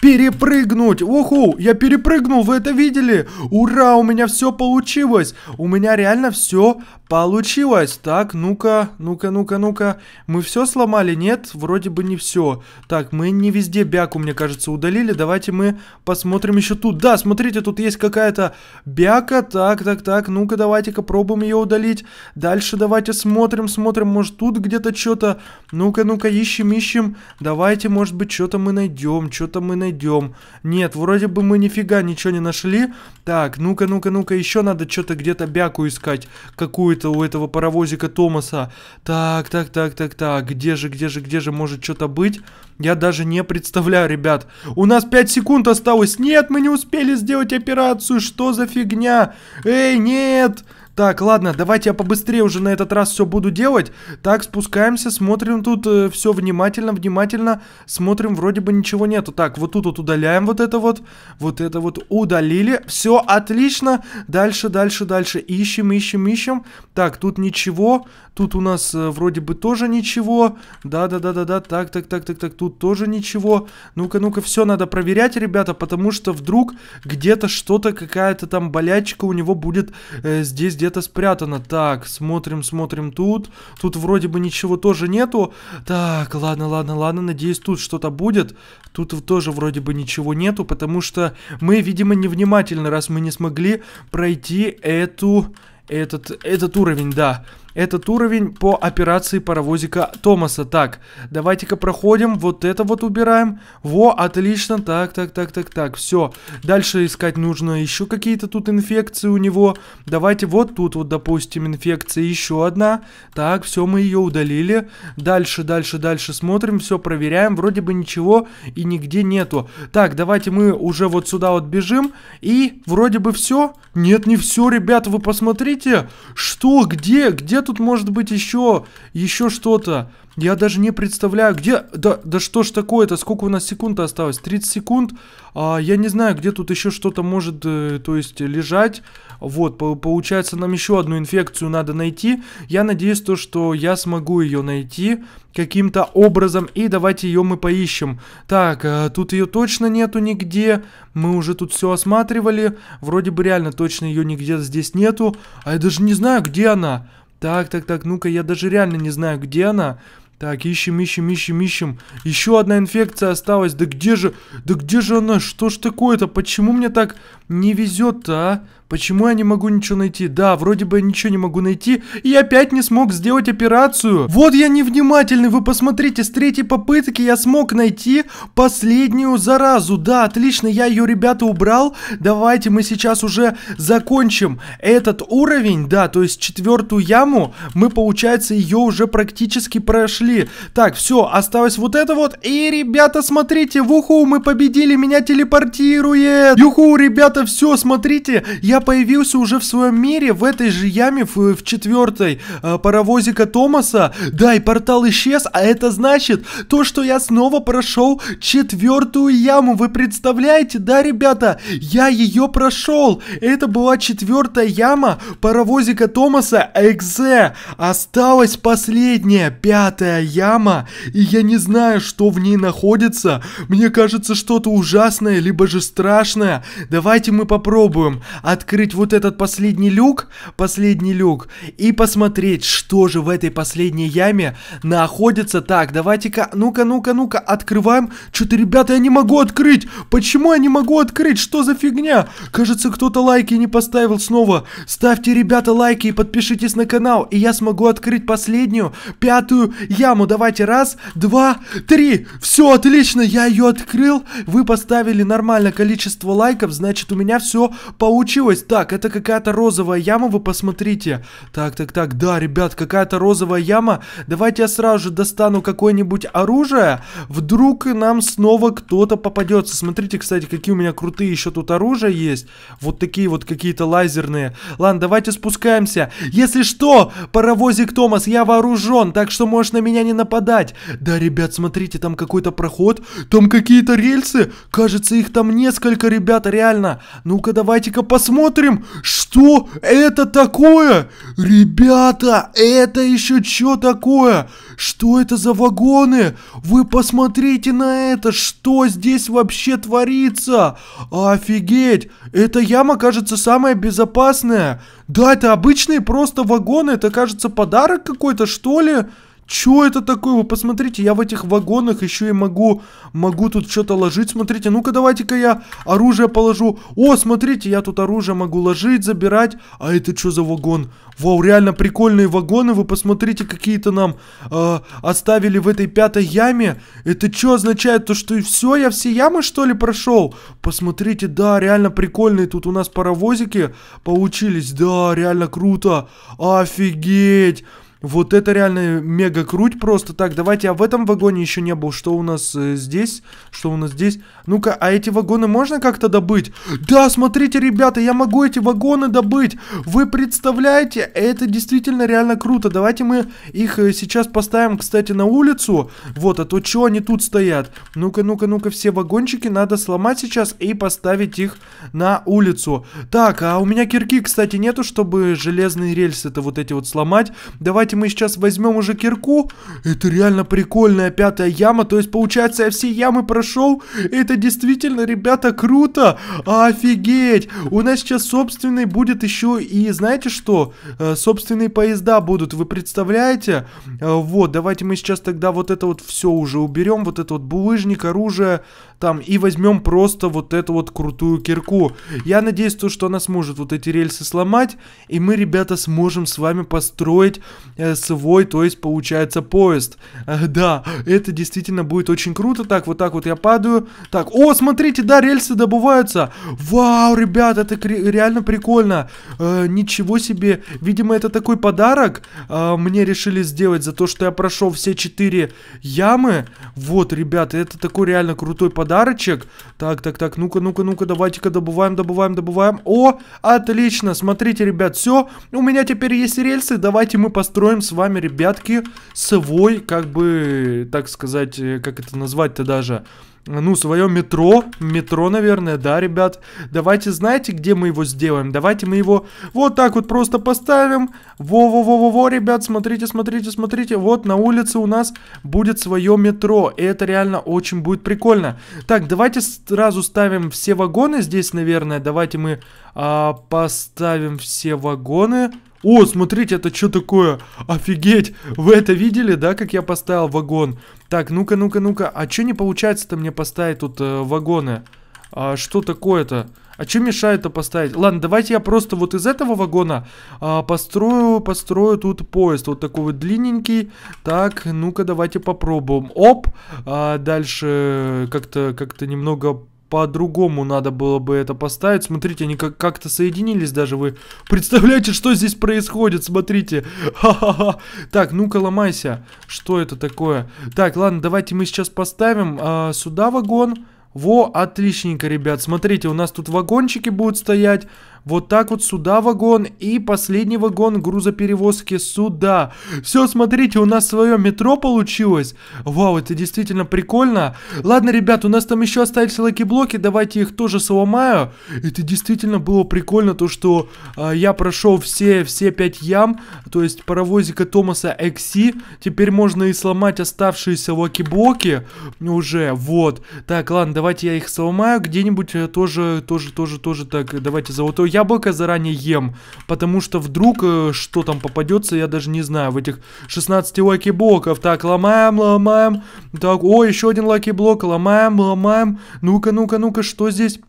перепрыгнуть. Уху, я перепрыгнул, вы это видели? Ура, у меня все получилось. У меня реально все Получилось. Так, ну-ка, ну-ка, ну-ка, ну-ка. Мы все сломали? Нет, вроде бы не все. Так, мы не везде бяку, мне кажется, удалили. Давайте мы посмотрим еще тут. Да, смотрите, тут есть какая-то бяка. Так, так, так. Ну-ка, давайте-ка пробуем ее удалить. Дальше давайте смотрим, смотрим. Может, тут где-то что-то. Ну-ка, ну-ка, ищем, ищем. Давайте, может быть, что-то мы найдем. Что-то мы найдем. Нет, вроде бы мы нифига ничего не нашли. Так, ну-ка, ну-ка, ну-ка. Еще надо что-то где-то бяку искать. Какую какой-то у этого паровозика Томаса. Так, так, так, так, так, где же, где же, где же может что-то быть? Я даже не представляю, ребят. У нас 5 секунд осталось. Нет, мы не успели сделать операцию. Что за фигня? Эй, нет! Нет! Так, ладно, давайте я побыстрее уже на этот раз все буду делать. Так, спускаемся, смотрим тут э, все внимательно, внимательно. Смотрим, вроде бы ничего нету. Так, вот тут вот удаляем вот это вот. Вот это вот удалили. Все, отлично. Дальше, дальше, дальше. Ищем, ищем, ищем. Так, тут ничего. Тут у нас э, вроде бы тоже ничего. Да-да-да-да-да. Так, так, так, так, так. Тут тоже ничего. Ну-ка, ну-ка, все надо проверять, ребята, потому что вдруг где-то что-то, какая-то там болячка у него будет э, здесь, здесь где-то спрятано. Так, смотрим, смотрим тут. Тут вроде бы ничего тоже нету. Так, ладно, ладно, ладно, надеюсь, тут что-то будет. Тут тоже вроде бы ничего нету, потому что мы, видимо, невнимательны, раз мы не смогли пройти эту... Этот, этот уровень, да. Этот уровень по операции паровозика Томаса. Так, давайте-ка проходим. Вот это вот убираем. Во, отлично. Так, так, так, так, так. Все. Дальше искать нужно еще какие-то тут инфекции у него. Давайте вот тут вот, допустим, инфекция еще одна. Так, все, мы ее удалили. Дальше, дальше, дальше смотрим. Все проверяем. Вроде бы ничего и нигде нету. Так, давайте мы уже вот сюда вот бежим. И вроде бы все. Нет, не все, ребята, вы посмотрите. Что, где, где тут может быть еще, еще что-то? Я даже не представляю, где... Да, да что ж такое-то? Сколько у нас секунд осталось? 30 секунд? А, я не знаю, где тут еще что-то может, э, то есть, лежать. Вот, по получается, нам еще одну инфекцию надо найти. Я надеюсь, то, что я смогу ее найти каким-то образом. И давайте ее мы поищем. Так, э, тут ее точно нету нигде. Мы уже тут все осматривали. Вроде бы реально точно ее нигде здесь нету. А я даже не знаю, где она. Так, так, так, ну-ка, я даже реально не знаю, где она. Так, ищем, ищем, ищем, ищем. Еще одна инфекция осталась. Да где же, да где же она? Что ж такое-то? Почему мне так не везет-то, а? Почему я не могу ничего найти? Да, вроде бы я ничего не могу найти. И опять не смог сделать операцию. Вот я невнимательный. Вы посмотрите, с третьей попытки я смог найти последнюю заразу. Да, отлично, я ее, ребята, убрал. Давайте мы сейчас уже закончим этот уровень. Да, то есть четвертую яму мы, получается, ее уже практически прошли. Так, все, осталось вот это вот. И, ребята, смотрите, в уху мы победили. Меня телепортирует. Юху, ребята, все, смотрите. Я я появился уже в своем мире, в этой же яме, в, в четвертой э, паровозика Томаса. Да, и портал исчез, а это значит то, что я снова прошел четвертую яму. Вы представляете, да, ребята? Я ее прошел. Это была четвертая яма паровозика Томаса Экзе. Осталась последняя, пятая яма. И я не знаю, что в ней находится. Мне кажется, что-то ужасное, либо же страшное. Давайте мы попробуем. От открыть вот этот последний люк, последний люк, и посмотреть, что же в этой последней яме находится. Так, давайте-ка, ну-ка, ну-ка, ну-ка, открываем. Что-то, ребята, я не могу открыть. Почему я не могу открыть? Что за фигня? Кажется, кто-то лайки не поставил снова. Ставьте, ребята, лайки и подпишитесь на канал, и я смогу открыть последнюю, пятую яму. Давайте, раз, два, три. Все, отлично, я ее открыл. Вы поставили нормальное количество лайков, значит, у меня все получилось. Ой, так, это какая-то розовая яма, вы посмотрите. Так, так, так, да, ребят, какая-то розовая яма. Давайте я сразу же достану какое-нибудь оружие. Вдруг нам снова кто-то попадется. Смотрите, кстати, какие у меня крутые еще тут оружия есть. Вот такие вот какие-то лазерные. Ладно, давайте спускаемся. Если что, паровозик Томас, я вооружен, так что можешь на меня не нападать. Да, ребят, смотрите, там какой-то проход, там какие-то рельсы. Кажется, их там несколько, ребята, реально. Ну-ка, давайте-ка посмотрим смотрим, что это такое? Ребята, это еще что такое? Что это за вагоны? Вы посмотрите на это, что здесь вообще творится? Офигеть, эта яма кажется самая безопасная. Да, это обычные просто вагоны, это кажется подарок какой-то что ли? Чё это такое? Вы посмотрите, я в этих вагонах еще и могу, могу тут что-то ложить. Смотрите, ну-ка давайте-ка я оружие положу. О, смотрите, я тут оружие могу ложить, забирать. А это что за вагон? Вау, реально прикольные вагоны. Вы посмотрите, какие-то нам э, оставили в этой пятой яме. Это что означает? То, что и все, я все ямы, что ли, прошел? Посмотрите, да, реально прикольные тут у нас паровозики получились. Да, реально круто. Офигеть. Вот это реально мега круть просто. Так, давайте, а в этом вагоне еще не был. Что у нас э, здесь? Что у нас здесь? Ну-ка, а эти вагоны можно как-то добыть? Да, смотрите, ребята, я могу эти вагоны добыть. Вы представляете? Это действительно реально круто. Давайте мы их э, сейчас поставим, кстати, на улицу. Вот, а то что они тут стоят? Ну-ка, ну-ка, ну-ка, все вагончики надо сломать сейчас и поставить их на улицу. Так, а у меня кирки, кстати, нету, чтобы железные рельсы это вот эти вот сломать. Давайте давайте мы сейчас возьмем уже кирку. Это реально прикольная пятая яма. То есть, получается, я все ямы прошел. Это действительно, ребята, круто. Офигеть. У нас сейчас собственный будет еще и, знаете что? Э, собственные поезда будут, вы представляете? Э, вот, давайте мы сейчас тогда вот это вот все уже уберем. Вот это вот булыжник, оружие там. И возьмем просто вот эту вот крутую кирку. Я надеюсь, то, что она сможет вот эти рельсы сломать. И мы, ребята, сможем с вами построить Э, свой, то есть получается поезд. Э, да, это действительно будет очень круто. Так, вот так вот я падаю. Так, о, смотрите, да, рельсы добываются. Вау, ребят, это реально прикольно. Э, ничего себе. Видимо, это такой подарок э, мне решили сделать за то, что я прошел все четыре ямы. Вот, ребят, это такой реально крутой подарочек. Так, так, так, ну-ка, ну-ка, ну-ка, давайте-ка добываем, добываем, добываем. О, отлично, смотрите, ребят, все. У меня теперь есть рельсы, давайте мы построим строим с вами, ребятки, свой, как бы, так сказать, э, как это назвать-то даже... Ну, свое метро. Метро, наверное, да, ребят. Давайте, знаете, где мы его сделаем? Давайте мы его вот так вот просто поставим. Во-во-во-во-во, ребят, смотрите, смотрите, смотрите. Вот на улице у нас будет свое метро. И это реально очень будет прикольно. Так, давайте сразу ставим все вагоны здесь, наверное. Давайте мы а, поставим все вагоны. О, смотрите, это что такое? Офигеть! Вы это видели, да, как я поставил вагон? Так, ну-ка, ну-ка, ну-ка. А что не получается-то мне поставить тут э, вагоны? А, что такое-то? А что мешает-то поставить? Ладно, давайте я просто вот из этого вагона а, построю, построю тут поезд. Вот такой вот длинненький. Так, ну-ка давайте попробуем. Оп! А, дальше как-то как, -то, как -то немного по-другому надо было бы это поставить. Смотрите, они как- как-то соединились даже. Вы представляете, что здесь происходит? Смотрите. Ха-ха-ха. Так, ну-ка ломайся. Что это такое? Так, ладно, давайте мы сейчас поставим а, сюда вагон. Во, отличненько, ребят. Смотрите, у нас тут вагончики будут стоять. Вот так вот сюда вагон и последний вагон грузоперевозки сюда. Все, смотрите, у нас свое метро получилось. Вау, это действительно прикольно. Ладно, ребят, у нас там еще остались лаки-блоки, давайте их тоже сломаю. Это действительно было прикольно, то что э, я прошел все, все пять ям, то есть паровозика Томаса Экси. Теперь можно и сломать оставшиеся лаки-блоки уже, вот. Так, ладно, давайте я их сломаю, где-нибудь э, тоже, тоже, тоже, тоже, так, давайте золотой яблоко заранее ем, потому что вдруг э, что там попадется, я даже не знаю, в этих 16 лаки-блоков. Так, ломаем, ломаем. Так, о, еще один лаки-блок, ломаем, ломаем. Ну-ка, ну-ка, ну-ка, что здесь?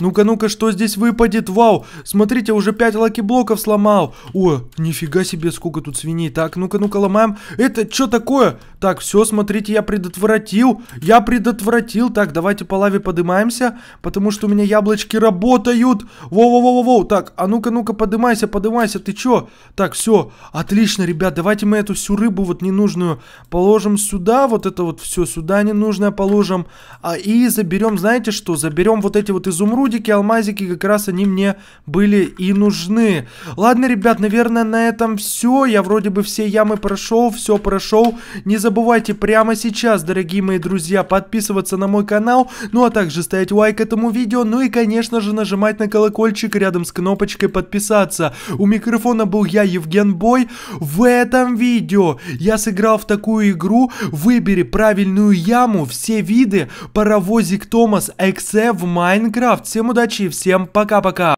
Ну-ка, ну-ка, что здесь выпадет? Вау! Смотрите, уже 5 лаки-блоков сломал. О, нифига себе, сколько тут свиней. Так, ну-ка, ну-ка, ломаем. Это что такое? Так, все, смотрите, я предотвратил. Я предотвратил. Так, давайте по лаве поднимаемся, потому что у меня яблочки работают. Воу-воу-воу-воу. Так, а ну-ка, ну-ка, поднимайся, поднимайся. Ты чё? Так, все, отлично, ребят. Давайте мы эту всю рыбу вот ненужную положим сюда. Вот это вот все сюда ненужное положим. А, и заберем, знаете что? Заберем вот эти вот изумруды изумрудики, алмазики, как раз они мне были и нужны. Ладно, ребят, наверное, на этом все. Я вроде бы все ямы прошел, все прошел. Не забывайте прямо сейчас, дорогие мои друзья, подписываться на мой канал, ну а также ставить лайк этому видео, ну и, конечно же, нажимать на колокольчик рядом с кнопочкой подписаться. У микрофона был я, Евген Бой. В этом видео я сыграл в такую игру, выбери правильную яму, все виды, паровозик Томас, Эксе в Майнкрафт. Все Всем удачи, всем пока-пока!